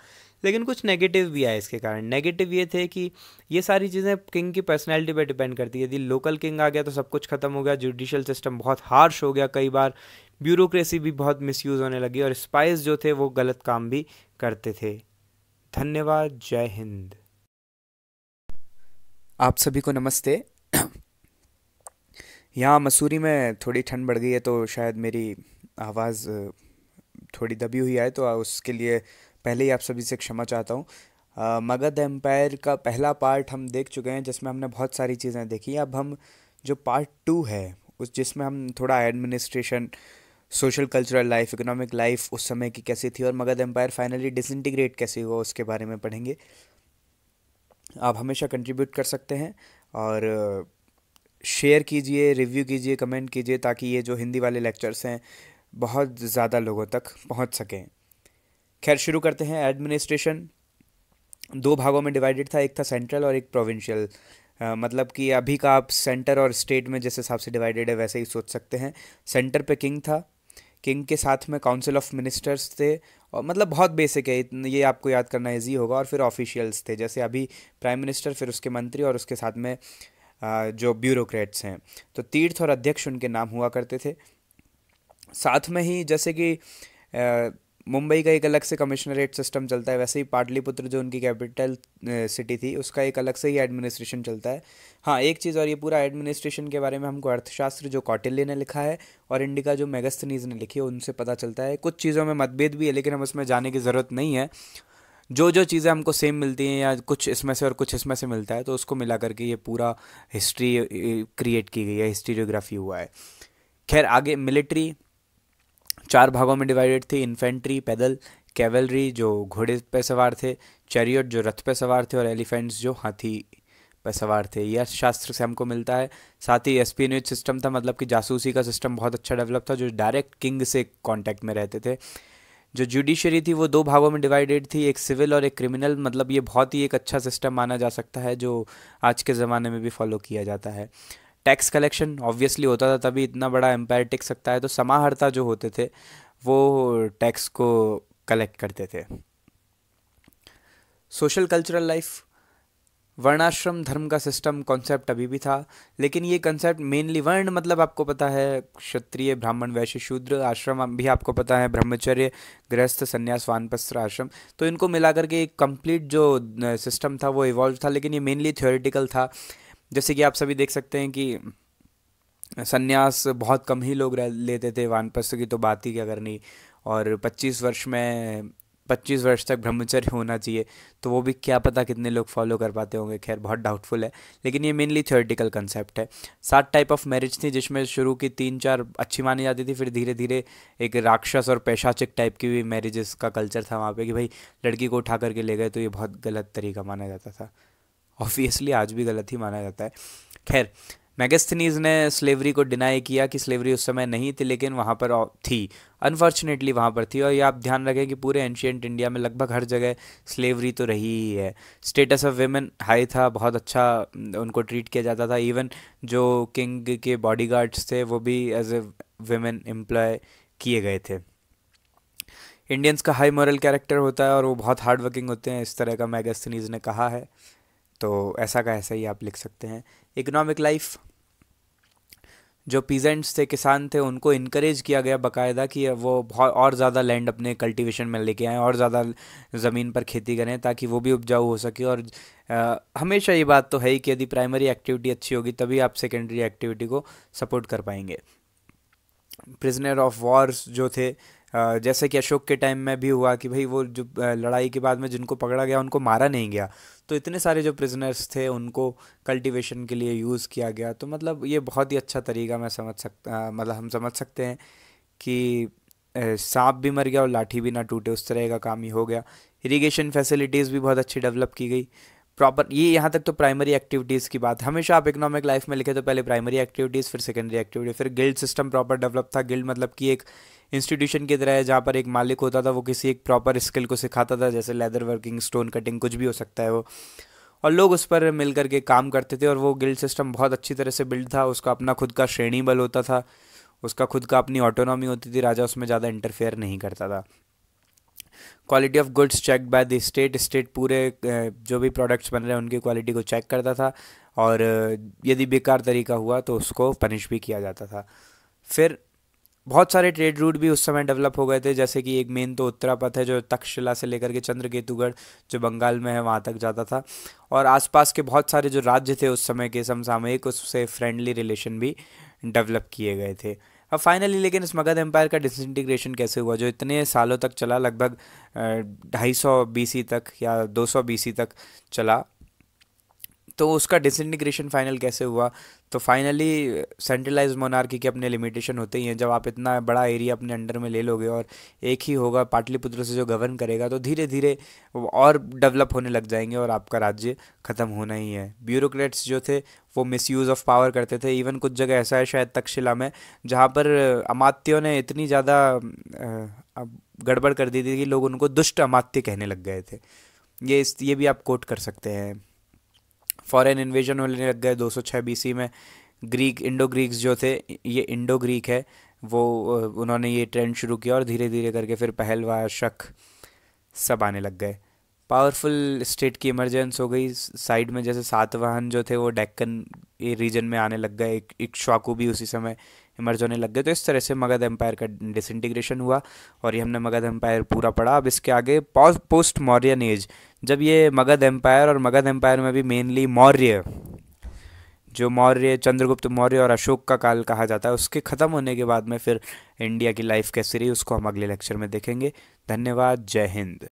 लेकिन कुछ नेगेटिव भी आए इसके कारण नेगेटिव ये थे कि ये सारी चीज़ें किंग की पर्सनैलिटी पर डिपेंड करती है यदि लोकल किंग आ गया तो सब कुछ खत्म हो गया जुडिशल सिस्टम बहुत हार्श हो गया कई बार ब्यूरोक्रेसी भी बहुत मिसयूज़ होने लगी और स्पाइस जो थे वो गलत काम भी करते थे धन्यवाद जय हिंद आप सभी को नमस्ते यहाँ मसूरी में थोड़ी ठंड बढ़ गई है तो शायद मेरी आवाज़ थोड़ी दबी हुई है तो उसके लिए पहले ही आप सभी से क्षमा चाहता हूँ मगध एम्पायर का पहला पार्ट हम देख चुके हैं जिसमें हमने बहुत सारी चीज़ें देखी अब हम जो पार्ट टू है उस जिसमें हम थोड़ा administration social cultural life economic life उस समय की कैसी थी और मगध एम्पायर फाइनली डिसइंटीग्रेट कैसे हुआ उसके बारे में पढ़ेंगे आप हमेशा कंट्रीब्यूट कर सकते हैं और शेयर कीजिए रिव्यू कीजिए कमेंट कीजिए ताकि ये जो हिंदी वाले लेक्चर्स हैं बहुत ज़्यादा लोगों तक पहुंच सकें खैर शुरू करते हैं एडमिनिस्ट्रेशन दो भागों में डिवाइडेड था एक था सेंट्रल और एक प्रोविंशियल मतलब कि अभी का आप सेंटर और स्टेट में जैसे हिसाब से डिवाइडेड है वैसे ही सोच सकते हैं सेंटर पे किंग था किंग के साथ में काउंसिल ऑफ मिनिस्टर्स थे और मतलब बहुत बेसिक है ये आपको याद करना ईजी होगा और फिर ऑफिशियल्स थे जैसे अभी प्राइम मिनिस्टर फिर उसके मंत्री और उसके साथ में जो ब्यूरोक्रेट्स हैं तो तीर्थ और अध्यक्ष उनके नाम हुआ करते थे साथ में ही जैसे कि मुंबई का एक अलग से कमिश्नरेट सिस्टम चलता है वैसे ही पाटलिपुत्र जो उनकी कैपिटल सिटी थी उसका एक अलग से ही एडमिनिस्ट्रेशन चलता है हाँ एक चीज़ और ये पूरा एडमिनिस्ट्रेशन के बारे में हमको अर्थशास्त्र जो कौटिल्य ने लिखा है और इंडिका जो मेगस्थनीज ने लिखी है उनसे पता चलता है कुछ चीज़ों में मतभेद भी है लेकिन हम उसमें जाने की ज़रूरत नहीं है जो जो चीज़ें हमको सेम मिलती हैं या कुछ इसमें से और कुछ इसमें से मिलता है तो उसको मिला करके ये पूरा हिस्ट्री क्रिएट की गई है हिस्टोरियोग्राफी हुआ है खैर आगे मिलिट्री चार भागों में डिवाइडेड थी इन्फेंट्री पैदल कैवलरी जो घोड़े पर सवार थे चैरियट जो रथ पर सवार थे और एलिफेंट्स जो हाथी पर सवार थे यह शास्त्र से हमको मिलता है साथ ही एस्पिनेज सिस्टम था मतलब कि जासूसी का सिस्टम बहुत अच्छा डेवलप था जो डायरेक्ट किंग से कांटेक्ट में रहते थे जो जुडिशरी थी वो दो भागों में डिवाइडेड थी एक सिविल और एक क्रिमिनल मतलब ये बहुत ही एक अच्छा सिस्टम माना जा सकता है जो आज के ज़माने में भी फॉलो किया जाता है टैक्स कलेक्शन ऑब्वियसली होता था तभी इतना बड़ा एम्पायर टिक सकता है तो समाहर्ता जो होते थे वो टैक्स को कलेक्ट करते थे सोशल कल्चरल लाइफ वर्णाश्रम धर्म का सिस्टम कॉन्सेप्ट अभी भी था लेकिन ये कॉन्सेप्ट मेनली वर्ण मतलब आपको पता है क्षत्रिय ब्राह्मण वैश्य शूद्र आश्रम भी आपको पता है ब्रह्मचर्य गृहस्थ संन्यास वानपस्त्र आश्रम तो इनको मिलाकर के एक कंप्लीट जो सिस्टम था वो इवॉल्व था लेकिन ये मेनली थियोरिटिकल था जैसे कि आप सभी देख सकते हैं कि संन्यास बहुत कम ही लोग लेते थे वानप्रस्थ की तो बात ही क्या करनी और 25 वर्ष में 25 वर्ष तक ब्रह्मचर्य होना चाहिए तो वो भी क्या पता कितने लोग फॉलो कर पाते होंगे खैर बहुत डाउटफुल है लेकिन ये मेनली थियोरेटिकल कंसेप्ट है सात टाइप ऑफ मैरिज थी जिसमें शुरू की तीन चार अच्छी मानी जाती थी फिर धीरे धीरे एक राक्षस और पेशाचिक टाइप की भी मैरिजेस का कल्चर था वहाँ पर कि भाई लड़की को उठा करके ले गए तो ये बहुत गलत तरीका माना जाता था ऑब्वियसली आज भी गलत ही माना जाता है खैर मैगस्थनीज ने स्लेवरी को डिनाई किया कि स्लेवरी उस समय नहीं थी लेकिन वहाँ पर थी अनफॉर्चुनेटली वहाँ पर थी और ये आप ध्यान रखें कि पूरे एंशियंट इंडिया में लगभग हर जगह स्लेवरी तो रही ही है स्टेटस ऑफ वेमेन हाई था बहुत अच्छा उनको ट्रीट किया जाता था इवन जो किंग के बॉडी थे वो भी एज ए वेमेन एम्प्लॉय किए गए थे इंडियंस का हाई मॉरल कैरेक्टर होता है और वो बहुत हार्ड वर्किंग होते हैं इस तरह का मैगस्थनीज ने कहा है तो ऐसा का ऐसा ही आप लिख सकते हैं इकोनॉमिक लाइफ जो पीजेंट्स थे किसान थे उनको इनक्रेज किया गया बकायदा कि वो बहुत और ज़्यादा लैंड अपने कल्टीवेशन में लेके आएँ और ज़्यादा ज़मीन पर खेती करें ताकि वो भी उपजाऊ हो सके और आ, हमेशा ये बात तो है ही कि यदि प्राइमरी एक्टिविटी अच्छी होगी तभी आप सेकेंडरी एक्टिविटी को सपोर्ट कर पाएंगे प्रिजनर ऑफ वॉर्स जो थे जैसे कि अशोक के टाइम में भी हुआ कि भाई वो जो लड़ाई के बाद में जिनको पकड़ा गया उनको मारा नहीं गया तो इतने सारे जो प्रिजनर्स थे उनको कल्टीवेशन के लिए यूज़ किया गया तो मतलब ये बहुत ही अच्छा तरीका मैं समझ सकता मतलब हम समझ सकते हैं कि सांप भी मर गया और लाठी भी ना टूटे उस तरह का काम ही हो गया इरिगेशन फैसिलिटीज़ भी बहुत अच्छी डेवलप की गई प्रॉपर ये यहाँ तक तो प्राइमरी एक्टिविटीज़ की बात हमेशा आप इकोनॉमिक लाइफ में लिखे तो पहले प्राइमरी एक्टिविटीज़ फिर सेकेंडरी एक्टिविटी फिर गिल्ड सिस्टम प्रॉपर डेवलप था गिल्ड मतलब कि एक इंस्टीट्यूशन की तरह है जहाँ पर एक मालिक होता था वो किसी एक प्रॉपर स्किल को सिखाता था जैसे लेदर वर्किंग स्टोन कटिंग कुछ भी हो सकता है वो और लोग उस पर मिल करके काम करते थे और वो गिल्ड सिस्टम बहुत अच्छी तरह से बिल्ड था उसका अपना खुद का श्रेणी बल होता था उसका खुद का अपनी ऑटोनॉमी होती थी राजा उसमें ज़्यादा इंटरफेयर नहीं करता था quality of goods check by the state state पूरे जो भी प्रोडक्ट्स बन रहे हैं उनकी क्वालिटी को चेक करता था और यदि बेकार तरीका हुआ तो उसको पनिश भी किया जाता था फिर बहुत सारे ट्रेड रूट भी उस समय डेवलप हो गए थे जैसे कि एक मेन तो उत्तरापथ है जो तक्षशिला से लेकर के चंद्रकेतुगढ़ जो बंगाल में है वहाँ तक जाता था और आसपास के बहुत सारे जो राज्य थे उस समय के समसामयिक उससे फ्रेंडली रिलेशन भी डेवलप किए गए थे अब फाइनली लेकिन इस मगध एम्पायर का डिसइंटीग्रेशन कैसे हुआ जो इतने सालों तक चला लगभग ढाई सौ बीसी तक या दो सौ बीसी तक चला तो उसका डिसइंटीग्रेशन फाइनल कैसे हुआ तो फाइनली सेंट्रलाइज मोनार्की के अपने लिमिटेशन होते ही हैं जब आप इतना बड़ा एरिया अपने अंडर में ले लोगे और एक ही होगा पाटलिपुत्र से जो गवर्न करेगा तो धीरे धीरे और डेवलप होने लग जाएंगे और आपका राज्य ख़त्म होना ही है ब्यूरोक्रेट्स जो थे वो मिस यूज़ ऑफ पावर करते थे इवन कुछ जगह ऐसा है शायद तक्षशिला में जहाँ पर अमात्यों ने इतनी ज़्यादा गड़बड़ कर दी थी कि लोग उनको दुष्ट अमात्य कहने लग गए थे ये इस ये भी आप कोट कर सकते हैं फॉरेन इन्वेजन होने लग गए 206 बीसी में ग्रीक इंडो ग्रीक्स जो थे ये इंडो ग्रीक है वो उन्होंने ये ट्रेंड शुरू किया और धीरे धीरे करके फिर पहलवा शक सब आने लग गए पावरफुल स्टेट की इमरजेंस हो गई साइड में जैसे सातवाहन जो थे वो डेक्कन रीजन में आने लग गए एक शाकू भी उसी समय इमर्ज होने लग गए तो इस तरह से मगध एम्पायर का डिसइंटीग्रेशन हुआ और ये हमने मगध एम्पायर पूरा पढ़ा अब इसके आगे पोस्ट मौर्यन एज जब ये मगध एम्पायर और मगध एम्पायर में भी मेनली मौर्य जो मौर्य चंद्रगुप्त मौर्य और अशोक का काल कहा जाता है उसके ख़त्म होने के बाद में फिर इंडिया की लाइफ कैसी रही उसको हम अगले लेक्चर में देखेंगे धन्यवाद जय हिंद